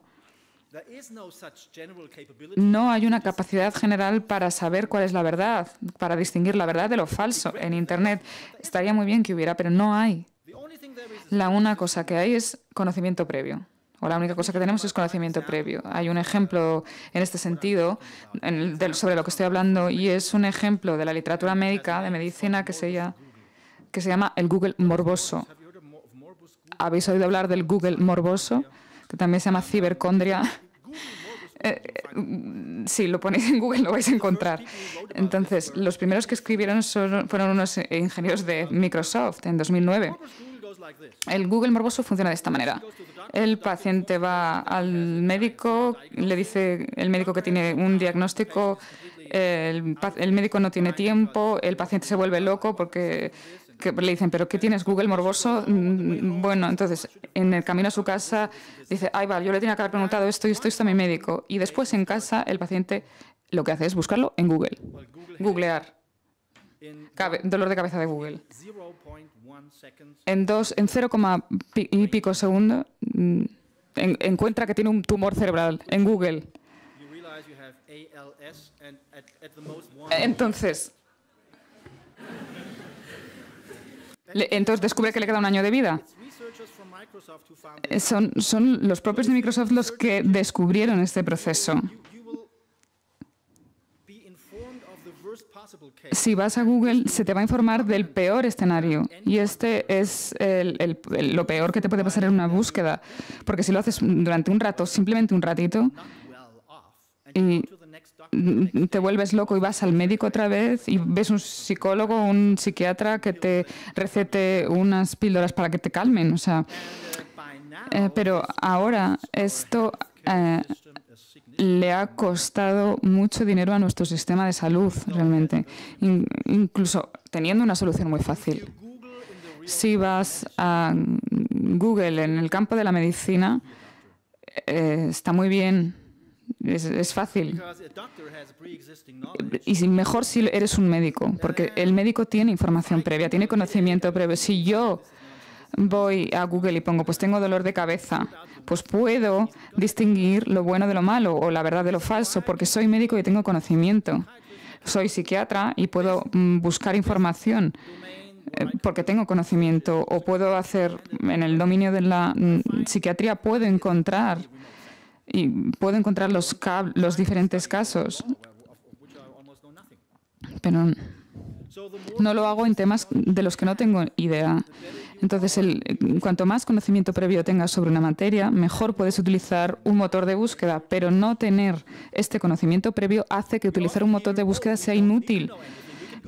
No hay una capacidad general para saber cuál es la verdad, para distinguir la verdad de lo falso en Internet. Estaría muy bien que hubiera, pero no hay. La única cosa que hay es conocimiento previo. O la única cosa que tenemos es conocimiento previo. Hay un ejemplo en este sentido sobre lo que estoy hablando y es un ejemplo de la literatura médica, de medicina, que se llama, que se llama el Google morboso. ¿Habéis oído hablar del Google morboso? Que también se llama cibercondria. Eh, mm, si lo ponéis en Google lo vais a encontrar. Entonces, los primeros que escribieron fueron unos ingenieros de Microsoft en 2009. El Google morboso funciona de esta manera. El paciente va al médico, le dice el médico que tiene un diagnóstico, el médico no tiene tiempo, el paciente se vuelve loco porque le dicen, ¿pero qué tienes, Google morboso? Mm, bueno, entonces, en el camino a su casa, dice, ay, vale, yo le tenía que haber preguntado esto y esto, esto a mi médico. Y después en casa, el paciente lo que hace es buscarlo en Google, googlear. dolor de cabeza de Google. En, dos, en segundo mm, encuentra que tiene un tumor cerebral en Google. Entonces, entonces descubre que le queda un año de vida. Eh, son, son los propios de Microsoft los que descubrieron este proceso. Si vas a Google, se te va a informar del peor escenario. Y este es lo peor que te puede pasar en una búsqueda. Porque si lo haces durante un rato, simplemente un ratito, y te vuelves loco y vas al médico otra vez y ves un psicólogo, un psiquiatra que te recete unas píldoras para que te calmen. O sea, eh, pero ahora esto eh, le ha costado mucho dinero a nuestro sistema de salud realmente, incluso teniendo una solución muy fácil. Si vas a Google en el campo de la medicina, eh, está muy bien es, fácil. Y mejor si eres un médico, porque el médico tiene información previa, tiene conocimiento previo. Si yo voy a Google y pongo, pues tengo dolor de cabeza, pues puedo distinguir lo bueno de lo malo o la verdad de lo falso, porque soy médico y tengo conocimiento. Soy psiquiatra y puedo mm, buscar información eh, porque tengo conocimiento o puedo hacer en el dominio de la mm, psiquiatría puedo encontrar y puedo encontrar los, los diferentes casos, pero no lo hago en temas de los que no tengo idea. Entonces, cuanto más conocimiento previo tengas sobre una materia, mejor puedes utilizar un motor de búsqueda, pero no tener este conocimiento previo hace que utilizar un motor de búsqueda sea inútil.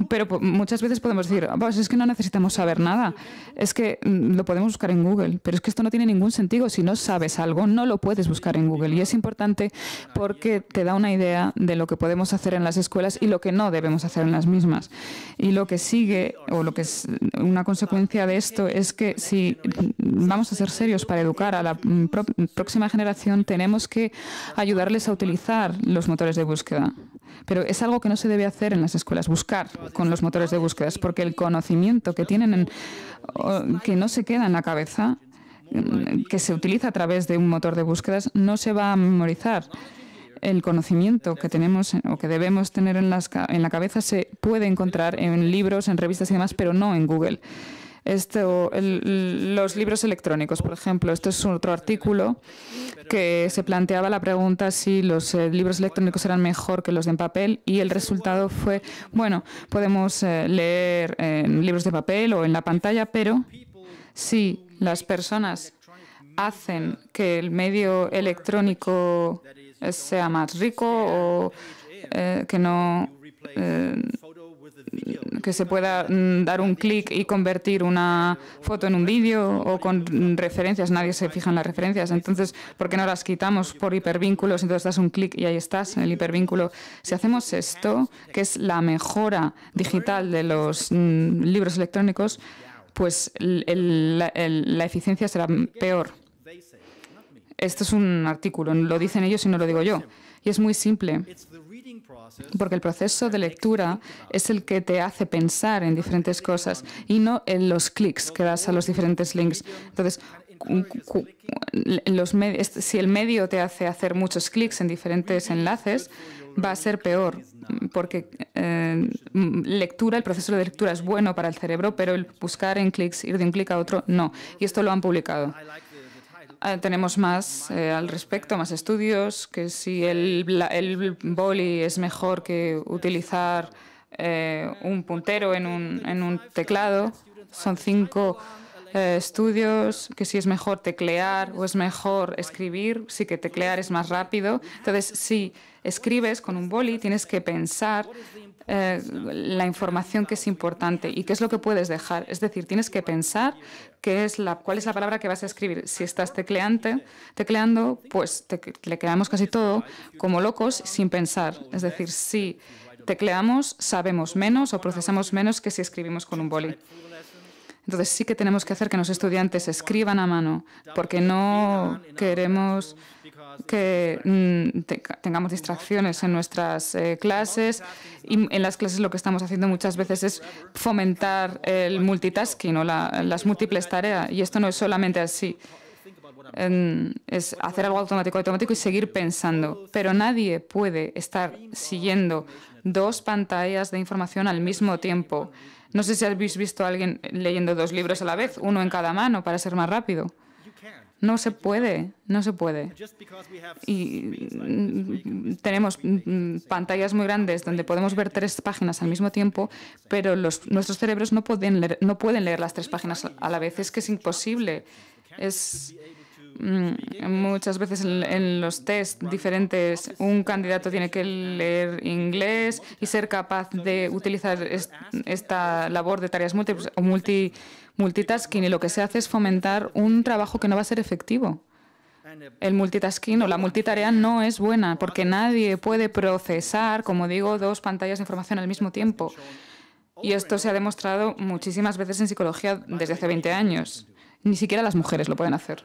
Pero muchas veces podemos decir, ah, pues es que no necesitamos saber nada, es que mm, lo podemos buscar en Google, pero es que esto no tiene ningún sentido. Si no sabes algo, no lo puedes buscar en Google. Y es importante porque te da una idea de lo que podemos hacer en las escuelas y lo que no debemos hacer en las mismas. Y lo que sigue, o lo que es una consecuencia de esto, es que si vamos a ser serios para educar a la mm, próxima generación, tenemos que ayudarles a utilizar los motores de búsqueda. Pero es algo que no se debe hacer en las escuelas, buscar con los motores de búsquedas, porque el conocimiento que tienen, que no se queda en la cabeza, mm, que se utiliza a través de un motor de búsquedas, no se va a memorizar el conocimiento que tenemos o que debemos tener en, las, en, la cabeza se puede encontrar en libros, en revistas y demás, pero no en Google. Esto, los libros electrónicos, por ejemplo. Este es otro artículo que se planteaba la pregunta si los eh, libros electrónicos eran mejor que los en papel y el resultado fue, bueno, podemos eh, leer en libros de papel o en la pantalla, pero si las personas hacen que el medio electrónico eh, sea más rico o que no que se pueda mm, dar un clic y convertir una foto en un vídeo o con referencias, nadie se fija en las referencias, entonces, ¿por qué no las quitamos por hipervínculos? Entonces das un clic y ahí estás, en el hipervínculo. Si hacemos esto, que es la mejora digital de los mm, libros electrónicos, pues la eficiencia será peor. Esto es un artículo, lo dicen ellos y no lo digo yo. Y es muy simple, porque el proceso de lectura es el que te hace pensar en diferentes cosas y no en los clics que das a los diferentes links. Entonces, si el medio te hace hacer muchos clics en diferentes enlaces, va a ser peor, porque eh, lectura, el proceso de lectura es bueno para el cerebro, pero el buscar en clics, ir de un clic a otro, no. Y esto lo han publicado. Ah, tenemos más eh, al respecto, más estudios, que si el, boli es mejor que utilizar eh, un puntero en un, teclado. Son cinco eh, estudios, que si es mejor teclear o es mejor escribir, sí que teclear es más rápido. Entonces, si escribes con un boli, tienes que pensar eh, la información que es importante y qué es lo que puedes dejar. Es decir, tienes que pensar qué es la, cuál es la palabra que vas a escribir. Si estás tecleando, pues te, le quedamos casi todo como locos sin pensar. Es decir, si tecleamos, sabemos menos o procesamos menos que si escribimos con un boli. Entonces sí que tenemos que hacer que los estudiantes escriban a mano, porque no queremos que mm, tengamos distracciones en nuestras eh, clases y en las clases lo que estamos haciendo muchas veces es fomentar el multitasking o las múltiples tareas y esto no es solamente así. es hacer algo automático, automático y seguir pensando. Pero nadie puede estar siguiendo dos pantallas de información al mismo tiempo. No sé si habéis visto a alguien leyendo dos libros a la vez, uno en cada mano, para ser más rápido. No se puede, no se puede. Y mm, tenemos mm, pantallas muy grandes donde podemos ver tres páginas al mismo tiempo, pero nuestros cerebros no pueden, leer, no pueden leer las tres páginas a la vez. Es que es imposible. Es, Mm, muchas veces en, los test diferentes un candidato tiene que leer inglés y ser capaz de utilizar esta labor de tareas múltiples o multitasking y lo que se hace es fomentar un trabajo que no va a ser efectivo. El multitasking o la multitarea no es buena porque nadie puede procesar, como digo, dos pantallas de información al mismo tiempo. Y esto se ha demostrado muchísimas veces en psicología desde hace 20 años. Ni siquiera las mujeres lo pueden hacer.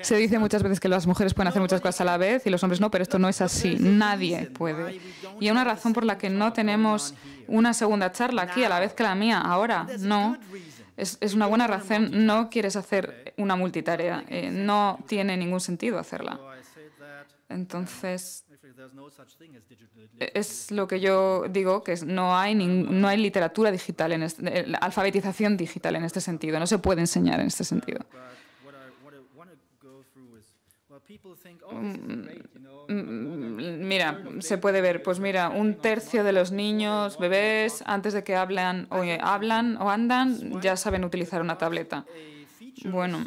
Se dice muchas veces que las mujeres pueden hacer muchas cosas a la vez y los hombres no, pero esto no es así. Nadie puede. Y hay una razón por la que no tenemos una segunda charla aquí a la vez que la mía. Ahora no. Es, una buena razón. No quieres hacer una multitarea. Eh, no tiene ningún sentido hacerla. Entonces, es lo que yo digo, que no hay, no hay literatura digital, en este, eh, alfabetización digital en este sentido, no se puede enseñar en este sentido. Mira, se puede ver, pues mira, un tercio de los niños, bebés, antes de que hablan o hablan o andan, ya saben utilizar una tableta. Bueno,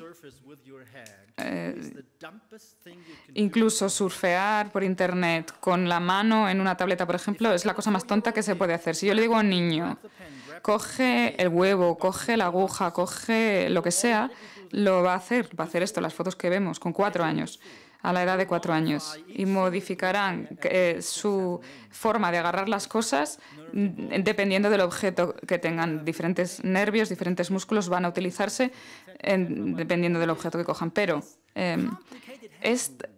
eh, incluso surfear por Internet con la mano en una tableta, por ejemplo, es la cosa más tonta que se puede hacer. Si yo le digo a un niño, coge el huevo, coge la aguja, coge lo que sea, lo va a hacer, va a hacer esto, las fotos que vemos, con cuatro años a la edad de cuatro años y modificarán eh, su forma de agarrar las cosas mm, dependiendo del objeto que tengan. Diferentes nervios, diferentes músculos van a utilizarse dependiendo del objeto que cojan. Pero em,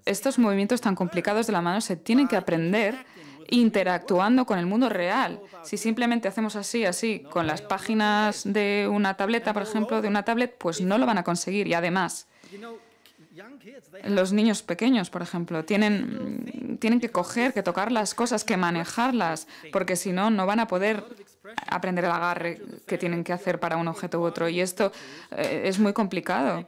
estos movimientos tan complicados de la mano se tienen que aprender interactuando con el mundo real. Si simplemente hacemos así, así, con las páginas de una tableta, por ejemplo, de una tablet, pues no lo van a conseguir. Y además, los niños pequeños, por ejemplo, tienen, tienen que coger, que tocar las cosas, que manejarlas, porque si no, no van a poder aprender el agarre que tienen que hacer para un objeto u otro. Y esto eh, es muy complicado.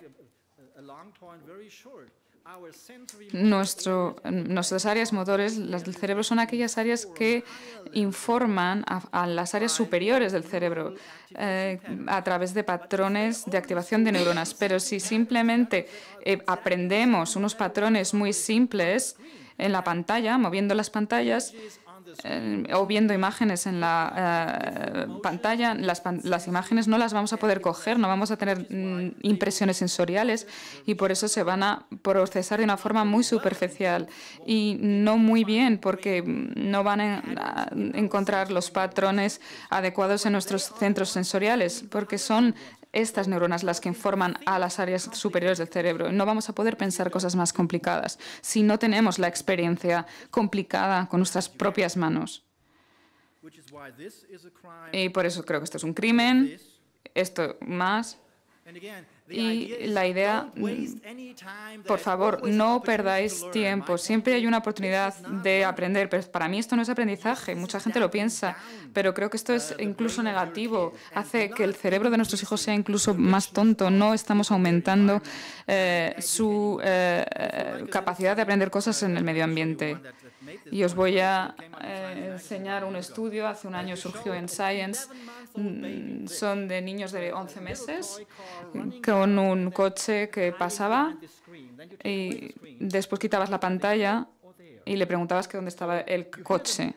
Nuestro, nuestras áreas motores, las del cerebro, son aquellas áreas que informan a, las áreas superiores del cerebro eh, a través de patrones de activación de neuronas. Pero si simplemente eh, aprendemos unos patrones muy simples en la pantalla, moviendo las pantallas, eh, o viendo imágenes en la eh, pantalla, las, imágenes no las vamos a poder coger, no vamos a tener mm, impresiones sensoriales y por eso se van a procesar de una forma muy superficial y no muy bien porque no van a encontrar los patrones adecuados en nuestros centros sensoriales porque son estas neuronas las que informan a las áreas superiores del cerebro. No vamos a poder pensar cosas más complicadas si no tenemos la experiencia complicada con nuestras propias manos. Y por eso creo que esto es un crimen, esto más. Y la idea, mm, por favor, no perdáis tiempo. Siempre hay una oportunidad de aprender, pero para mí esto no es aprendizaje. Mucha gente lo piensa, pero creo que esto es uh, incluso negativo. Hace que el cerebro de nuestros hijos sea incluso más tonto. No estamos aumentando eh, su eh, capacidad de aprender cosas en el medio ambiente. Y os voy a eh, enseñar un estudio, hace un año surgió en Science, mm, son de niños de 11 meses, con un coche que pasaba y después quitabas la pantalla y le preguntabas que dónde estaba el coche.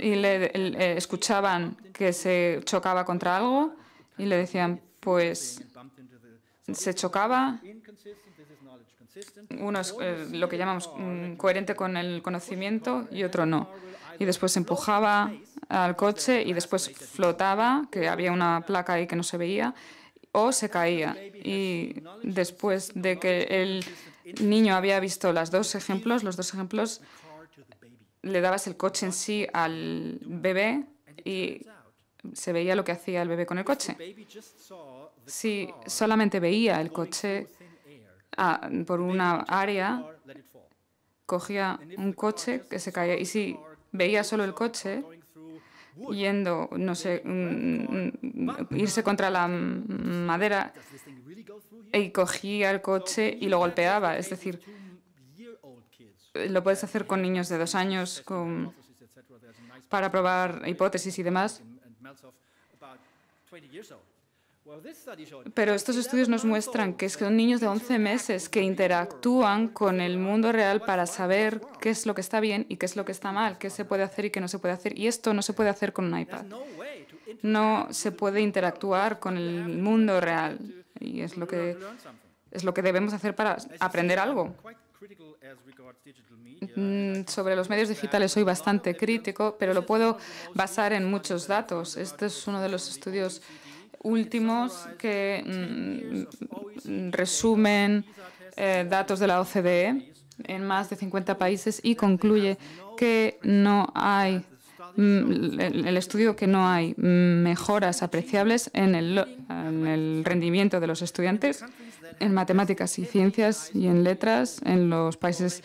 Y le, escuchaban que se chocaba contra algo y le decían, pues se chocaba uno es eh, lo que llamamos mm, coherente con el conocimiento y otro no. Y después empujaba al coche y después flotaba, que había una placa ahí que no se veía, o se caía. Y después de que el niño había visto los dos ejemplos, los dos ejemplos, le dabas el coche en sí al bebé y se veía lo que hacía el bebé con el coche. Si solamente veía el coche, Ah, por una área, cogía un coche que se caía y si veía solo el coche yendo, no sé, mm, mm, irse contra la madera y cogía el coche y lo golpeaba. Es decir, lo puedes hacer con niños de dos años con, para probar hipótesis y demás. Pero estos estudios nos muestran que son niños de 11 meses que interactúan con el mundo real para saber qué es lo que está bien y qué es lo que está mal, qué se puede hacer y qué no se puede hacer. Y esto no se puede hacer con un iPad. No se puede interactuar con el mundo real. Y es lo que, es lo que debemos hacer para aprender algo. Mm, sobre los medios digitales soy bastante crítico, pero lo puedo basar en muchos datos. Este es uno de los estudios últimos que mm, resumen eh, datos de la OCDE en más de 50 países y concluye que no hay mm, el, estudio que no hay mejoras apreciables en el, en el rendimiento de los estudiantes en matemáticas y ciencias y en letras en los países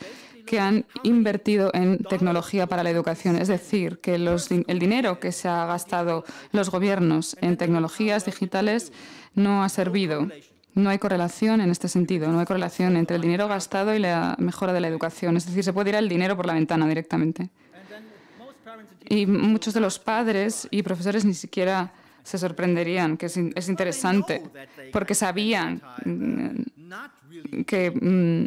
que han invertido en tecnología para la educación. Es decir, que el dinero que se ha gastado los gobiernos en tecnologías digitales no ha servido. No hay correlación en este sentido, no hay correlación entre el dinero gastado y la mejora de la educación. Es decir, se puede ir el dinero por la ventana directamente. Y muchos de los padres y profesores ni siquiera se sorprenderían, que es, es interesante, porque sabían mm, que mm,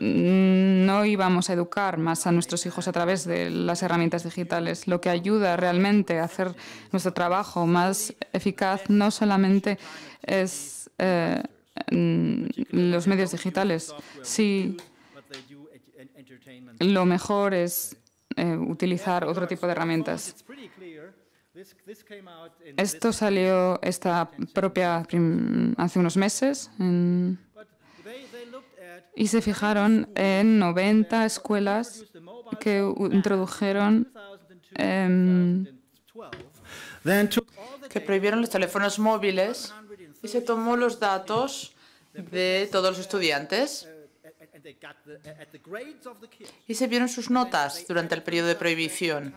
Mm, no íbamos a educar más a nuestros hijos a través de las herramientas digitales. Lo que ayuda realmente a hacer nuestro trabajo más eficaz no solamente es eh, mm, los medios digitales. Sí, lo mejor es eh, utilizar otro tipo de herramientas. Esto salió esta propia hace unos meses en y se fijaron en 90 escuelas que introdujeron em, que prohibieron los teléfonos móviles y se tomó los datos de todos los estudiantes y se vieron sus notas durante el periodo de prohibición.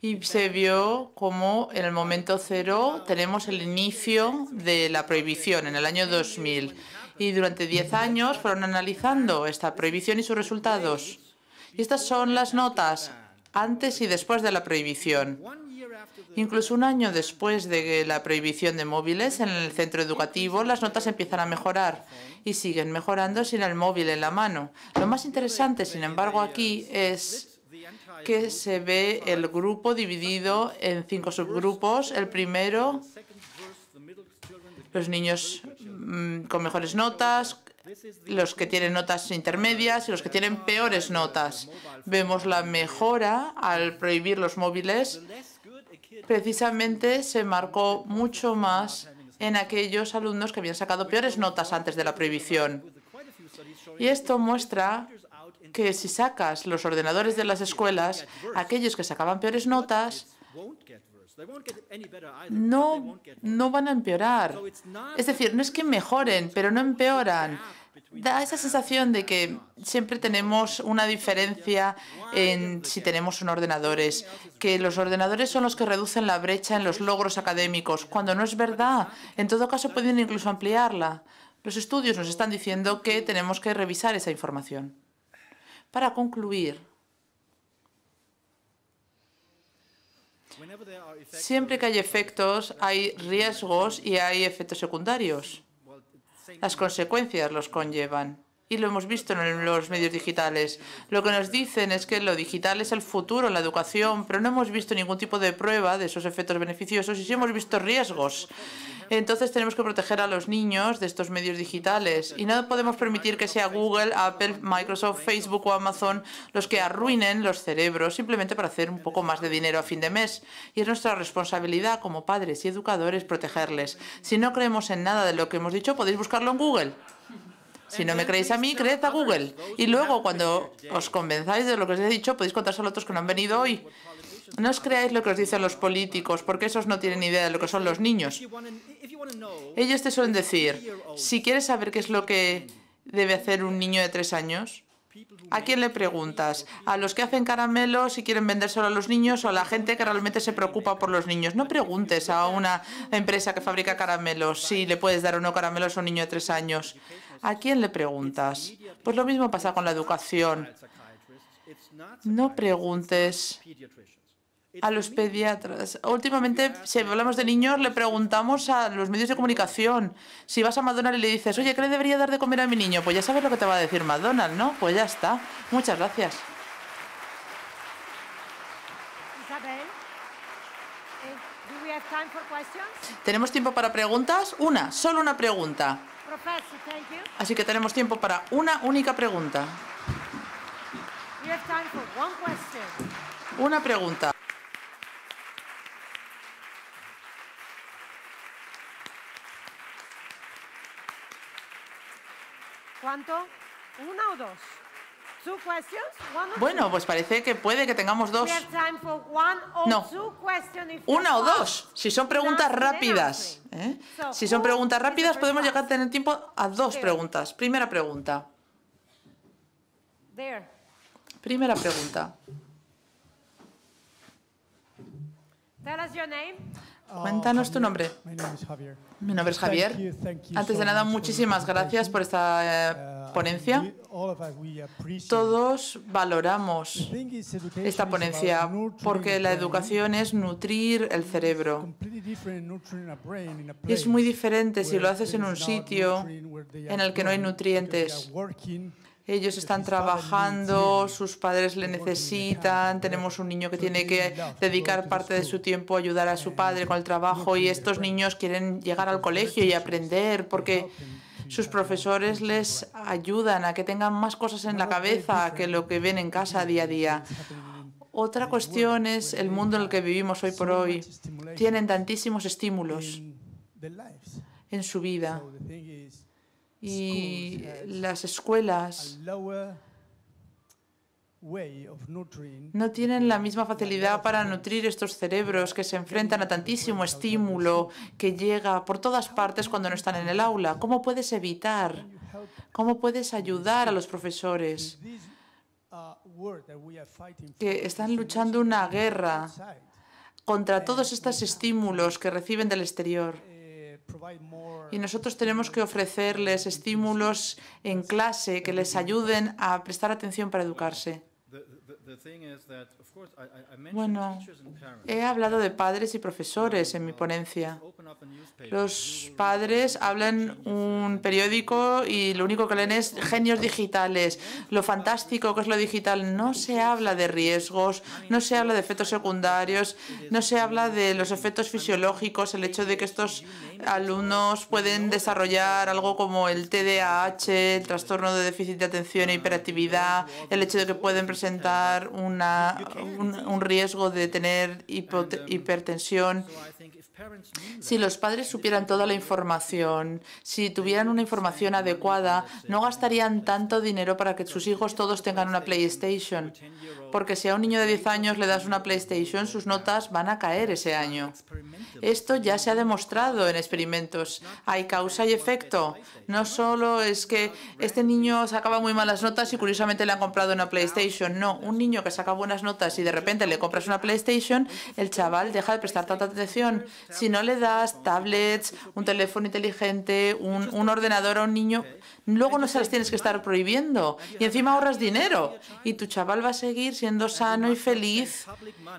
Y se vio como en el momento cero tenemos el inicio de la prohibición en el año 2000 y durante 10 años fueron analizando esta prohibición y sus resultados. Y estas son las notas antes y después de la prohibición. Incluso un año después de la prohibición de móviles en el centro educativo, las notas empiezan a mejorar y siguen mejorando sin el móvil en la mano. Lo más interesante, sin embargo, aquí es que se ve el grupo dividido en cinco subgrupos. El primero, los niños Mm, con mejores notas, los que tienen notas intermedias y los que tienen peores notas. Vemos la mejora al prohibir los móviles. Precisamente se marcó mucho más en aquellos alumnos que habían sacado peores notas antes de la prohibición. Y esto muestra que si sacas los ordenadores de las escuelas, aquellos que sacaban peores notas no, no van a empeorar. Es decir, no es que mejoren, pero no empeoran. Da esa sensación de que siempre tenemos una diferencia en si tenemos un ordenadores, que los ordenadores son los que reducen la brecha en los logros académicos, cuando no es verdad. En todo caso, pueden incluso ampliarla. Los estudios nos están diciendo que tenemos que revisar esa información. Para concluir, Siempre que hay efectos, hay riesgos y hay efectos secundarios. Las consecuencias los conllevan y lo hemos visto en los medios digitales. Lo que nos dicen es que lo digital es el futuro en la educación, pero no hemos visto ningún tipo de prueba de esos efectos beneficiosos y sí hemos visto riesgos. Entonces tenemos que proteger a los niños de estos medios digitales y no podemos permitir que sea Google, Apple, Microsoft, Facebook o Amazon los que arruinen los cerebros simplemente para hacer un poco más de dinero a fin de mes. Y es nuestra responsabilidad como padres y educadores protegerles. Si no creemos en nada de lo que hemos dicho, podéis buscarlo en Google. Si no me creéis a mí, creed a Google. Y luego, cuando os convenzáis de lo que os he dicho, podéis contárselo a otros que no han venido hoy. No os creáis lo que os dicen los políticos, porque esos no tienen idea de lo que son los niños. Ellos te suelen decir, si quieres saber qué es lo que debe hacer un niño de tres años, ¿a quién le preguntas? ¿A los que hacen caramelos si quieren vender solo a los niños o a la gente que realmente se preocupa por los niños? No preguntes a una empresa que fabrica caramelos si le puedes dar o no caramelos a un niño de tres años. ¿A quién le preguntas? Pues lo mismo pasa con la educación. No preguntes a los pediatras. Últimamente, si hablamos de niños, le preguntamos a los medios de comunicación. Si vas a McDonald's y le dices, oye, ¿qué le debería dar de comer a mi niño? Pues ya sabes lo que te va a decir McDonald's, ¿no? Pues ya está. Muchas gracias. Eh, ¿Tenemos tiempo para preguntas? Una, solo una pregunta. Así que tenemos tiempo para una única pregunta. Una pregunta. ¿Cuánto? ¿Una o dos? Bueno, pues parece que puede que tengamos dos. No, una o dos. Si son preguntas rápidas, ¿eh? si son preguntas rápidas, podemos llegar a tener tiempo a dos preguntas. Primera pregunta. Primera pregunta. Cuéntanos tu nombre. Mi nombre es Javier. Antes de nada, muchísimas gracias por esta eh, uh, ponencia. Todos valoramos esta ponencia porque la educación es nutrir el cerebro. Y es muy diferente si lo haces en un sitio en el que no hay nutrientes, ellos están trabajando, sus padres le necesitan, tenemos un niño que tiene que dedicar parte de su tiempo a ayudar a su eh, padre con el trabajo y estos pues, niños quieren pues, llegar al colegio y aprender porque sus profesores les ayudan a que tengan más cosas en la cabeza que lo que ven en casa día a día. Otra cuestión es pues, el eh, mundo en el que vivimos hoy por hoy. Tienen tantísimos estímulos en su vida y las escuelas no tienen la misma facilidad para nutrir estos cerebros que se enfrentan a tantísimo estímulo que llega por todas partes cuando no están en el aula. ¿Cómo puedes evitar? ¿Cómo puedes ayudar a los profesores uh, que están luchando una guerra contra todos estos estímulos que reciben del exterior? Y nosotros tenemos que ofrecerles estímulos en clase que les ayuden a prestar atención para educarse. Bueno, he hablado de padres y profesores en mi uh, ponencia. Los padres hablan un periódico y lo único que leen es genios digitales, lo fantástico que es lo digital. No se habla de riesgos, no se habla de efectos secundarios, no se habla de los efectos fisiológicos, el hecho de que estos alumnos pueden desarrollar algo como el TDAH, el trastorno de déficit de atención e hiperactividad, el hecho de que pueden presentar un, riesgo de tener um, hipertensión. Si los padres supieran toda la información, si tuvieran una información adecuada, no gastarían tanto dinero para que sus hijos todos tengan una PlayStation porque si a un niño de 10 años le das una PlayStation, sus notas van a caer ese año. Esto ya se ha demostrado en experimentos. Hay causa y efecto. No solo es que este niño sacaba muy malas notas y curiosamente le han comprado una PlayStation. No, un niño que saca buenas notas y de repente le compras una PlayStation, el chaval deja de prestar tanta atención. Si no le das tablets, un teléfono inteligente, un, un ordenador a un niño, Luego no se las tienes que estar prohibiendo. Y encima ahorras dinero. Y tu chaval va a seguir siendo sano y feliz.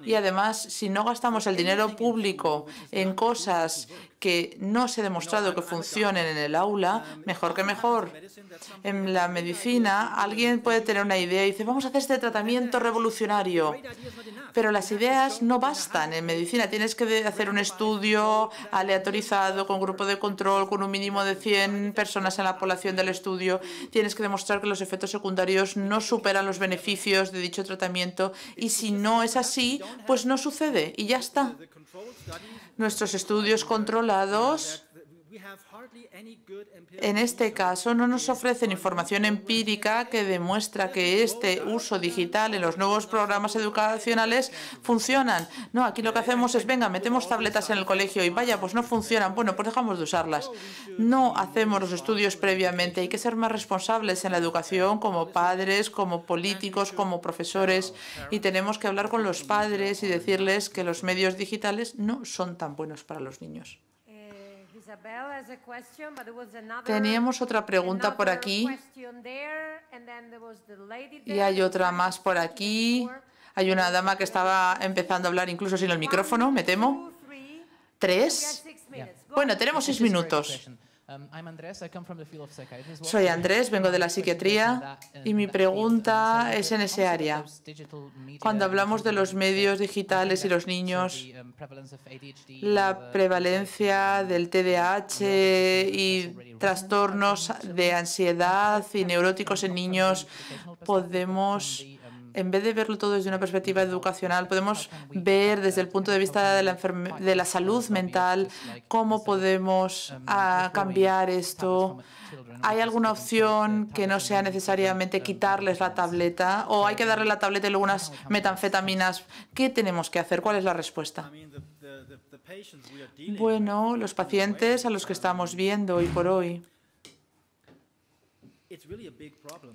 Y además, si no gastamos el dinero público en cosas que no se ha demostrado que funcionen en el aula, mejor que mejor. En la medicina alguien puede tener una idea y dice, vamos a hacer este tratamiento revolucionario. Pero las ideas no bastan. En medicina tienes que hacer un estudio aleatorizado, con grupo de control, con un mínimo de 100 personas en la población del estudio. Tienes que demostrar que los efectos secundarios no superan los beneficios de dicho tratamiento. Y si no es así, pues no sucede y ya está nuestros estudios controlados en este caso, no nos ofrecen información empírica que demuestra que este uso digital en los nuevos programas educacionales funcionan. No, aquí lo que hacemos es, venga, metemos tabletas en el colegio y vaya, pues no funcionan. Bueno, pues dejamos de usarlas. No hacemos los estudios previamente. Hay que ser más responsables en la educación como padres, como políticos, como profesores. Y tenemos que hablar con los padres y decirles que los medios digitales no son tan buenos para los niños. Teníamos otra pregunta por aquí. Y hay otra más por aquí. Hay una dama que estaba empezando a hablar incluso sin el micrófono, me temo. Tres. Bueno, tenemos seis minutos. Soy Andrés, vengo de la psiquiatría y mi pregunta es en ese área. Cuando hablamos de los medios digitales y los niños, la prevalencia del TDAH y trastornos de ansiedad y neuróticos en niños, podemos en vez de verlo todo desde una perspectiva educacional, podemos ver desde el punto de vista de la, salud mental pues, cómo podemos em, ah, cambiar esto. ¿Hay alguna opción que no sea necesariamente quitarles la tableta o hay que darle la tableta y luego unas metanfetaminas? ¿Qué tenemos que hacer? ¿Cuál es la respuesta? Bueno, los pacientes a los que estamos viendo hoy por hoy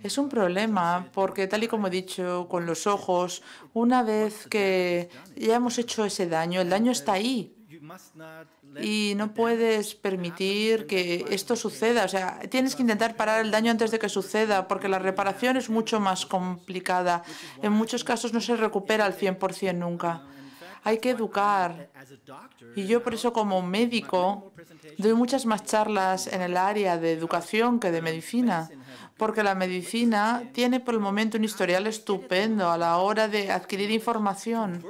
es un problema porque, tal y como he dicho, con los ojos, una vez que ya hemos hecho ese daño, el daño está ahí. Y no puedes permitir que esto suceda. O sea, tienes que intentar parar el daño antes de que suceda, porque la reparación es mucho más complicada. En muchos casos no se recupera al 100% nunca hay que educar. Y yo por eso como médico doy muchas más charlas en el área de educación que de medicina porque la medicina tiene por el momento un historial estupendo a la hora de adquirir información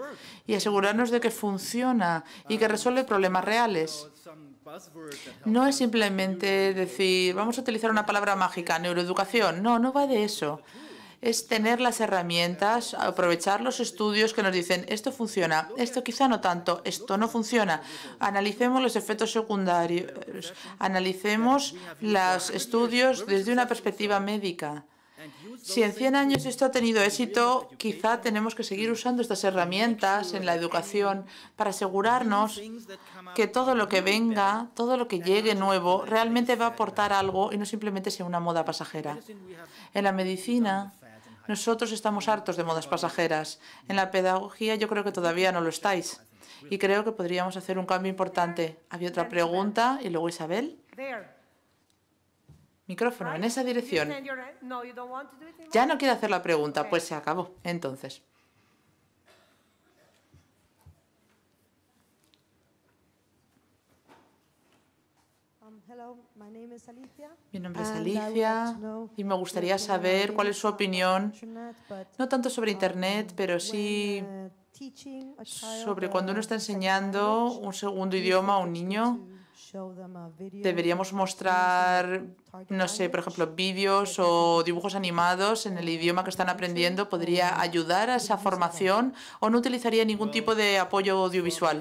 y asegurarnos de que funciona y que resuelve problemas reales. No es simplemente decir, vamos a utilizar una palabra mágica, neuroeducación. No, no va de eso es tener las herramientas, aprovechar los estudios que nos dicen esto funciona, esto quizá no tanto, esto no funciona. Analicemos los efectos secundarios, analicemos los estudios desde una perspectiva médica. Si en 100 años esto ha tenido éxito, quizá tenemos que seguir usando estas herramientas en la educación para asegurarnos que todo lo que venga, todo lo que llegue nuevo, realmente va a aportar algo y no simplemente sea una moda pasajera. En la medicina nosotros estamos hartos de modas pasajeras. En la pedagogía yo creo que todavía no lo estáis. Y creo que podríamos hacer un cambio importante. Había otra pregunta y luego Isabel. Micrófono, en esa dirección. Ya no quiere hacer la pregunta, pues se acabó. Entonces. Um, Mi nombre es Alicia y me gustaría saber cuál es su opinión, no tanto sobre um, Internet, pero sí uh, sobre cuando uno está enseñando un segundo idioma a un niño Deberíamos mostrar, no sé, por ejemplo, vídeos o dibujos animados en el idioma que están aprendiendo. ¿Podría ayudar a esa formación o no utilizaría ningún tipo de apoyo audiovisual?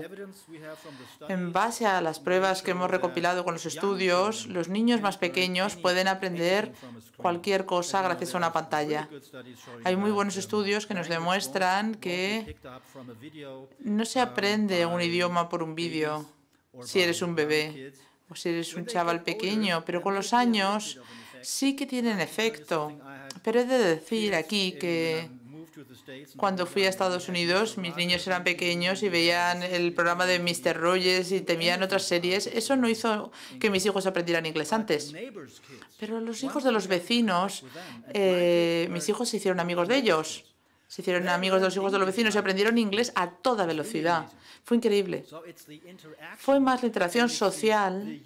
En base a las pruebas que hemos recopilado con los estudios, los niños más pequeños pueden aprender cualquier cosa gracias a una pantalla. Hay muy buenos estudios que nos demuestran que no se aprende un idioma por un vídeo si eres un bebé o si eres un chaval pequeño, pero con los años sí que tienen efecto. Pero he de decir aquí que cuando fui a Estados Unidos, mis niños eran pequeños y veían el programa de Mr. Rogers y tenían otras series. Eso no hizo que mis hijos aprendieran inglés antes. Pero los hijos de los vecinos, eh, mis hijos se hicieron amigos de ellos. Se hicieron amigos de los hijos de los vecinos y aprendieron inglés a toda velocidad. Fue increíble. Fue más la interacción social,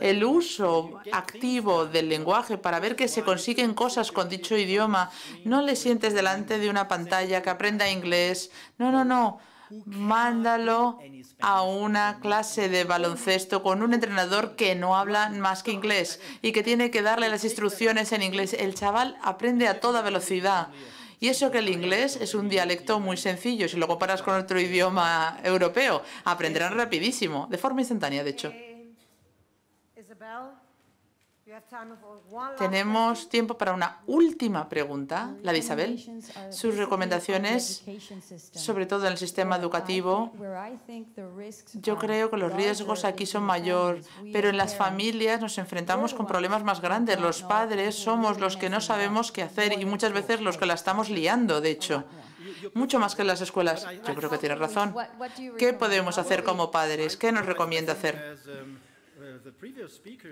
el uso activo del lenguaje para ver que se consiguen cosas con dicho idioma. No le sientes delante de una pantalla que aprenda inglés. No, no, no mándalo a una clase de baloncesto con un entrenador que no habla más que inglés y que tiene que darle las instrucciones en inglés. El chaval aprende a toda velocidad. Y eso que el inglés es un dialecto muy sencillo, si lo comparas con otro idioma europeo, aprenderán rapidísimo, de forma instantánea, de hecho. Eh, tenemos tiempo para una última pregunta, la de Isabel. Sus recomendaciones, sobre todo en el sistema educativo, yo creo que los riesgos aquí son mayor, pero en las familias nos enfrentamos con problemas más grandes. Los padres somos los que no sabemos qué hacer y muchas veces los que la estamos liando, de hecho mucho más que en las escuelas. Yo creo que tiene razón. ¿Qué podemos hacer como padres? ¿Qué nos recomienda hacer?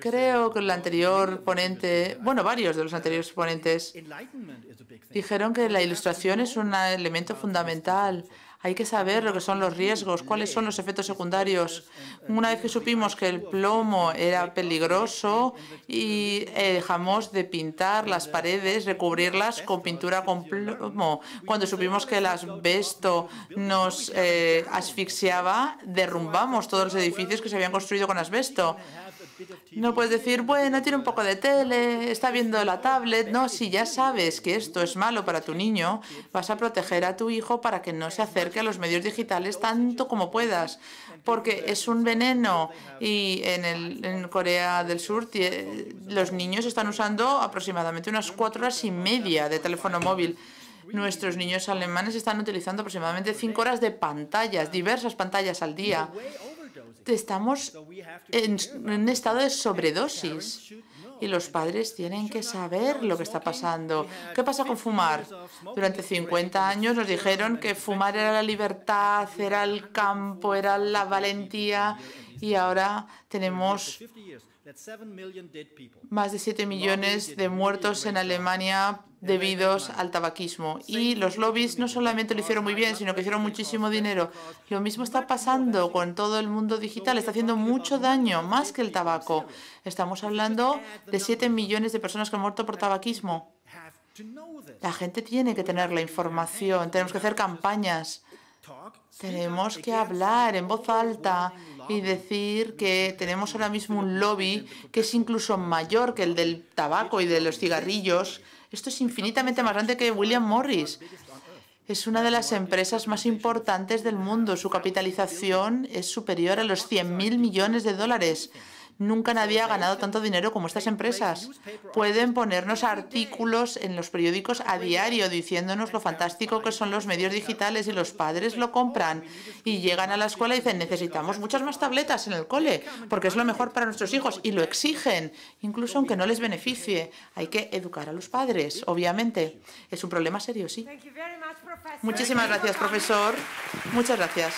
Creo que el oh, anterior ponente, bueno, varios de los anteriores ponentes dijeron que la ilustración es un elemento fundamental hay que saber lo que son los riesgos, cuáles son los efectos secundarios. Una vez que supimos que el plomo era peligroso y eh, dejamos de pintar las paredes, recubrirlas con pintura con plomo. Cuando supimos que el asbesto nos eh, asfixiaba, derrumbamos todos los edificios que se habían construido con asbesto. No puedes decir, bueno, tiene un poco de tele, está viendo la tablet. No, si ya sabes que esto es malo para tu niño, vas a proteger a tu hijo para que no se acerque a los medios digitales tanto como puedas, porque es un veneno. Y en, Corea del Sur los niños están usando aproximadamente unas cuatro horas y media de teléfono móvil. Nuestros niños alemanes están utilizando aproximadamente cinco horas de pantallas, diversas pantallas al día estamos en, un estado de sobredosis y los padres tienen que saber lo que está pasando. ¿Qué pasa con fumar? Durante 50 años nos dijeron que fumar era la libertad, era el campo, era la valentía y ahora tenemos más de 7 millones de muertos en Alemania debidos al tabaquismo. Y los lobbies no solamente lo hicieron muy bien, sino que hicieron muchísimo dinero. Lo mismo está pasando con todo el mundo digital. Está haciendo mucho daño, más que el tabaco. Estamos hablando de 7 millones de personas que han muerto por tabaquismo. La gente tiene que tener la información. Tenemos que hacer campañas. Tenemos que hablar en voz alta y decir que tenemos ahora mismo un lobby que es incluso mayor que el del tabaco y de los cigarrillos. Esto es infinitamente más grande que William Morris. Es una de las empresas más importantes del mundo. Su capitalización es superior a los 100.000 mil millones de dólares. Nunca nadie ha ganado tanto dinero como estas empresas. Pueden ponernos artículos en los periódicos a diario diciéndonos lo fantástico que son los medios digitales y los padres lo compran y llegan a la escuela y dicen necesitamos muchas más tabletas en el cole porque es lo mejor para nuestros hijos y lo exigen, incluso aunque no les beneficie. Hay que educar a los padres, obviamente. Es un problema serio, sí. Muchísimas gracias, profesor. Muchas gracias.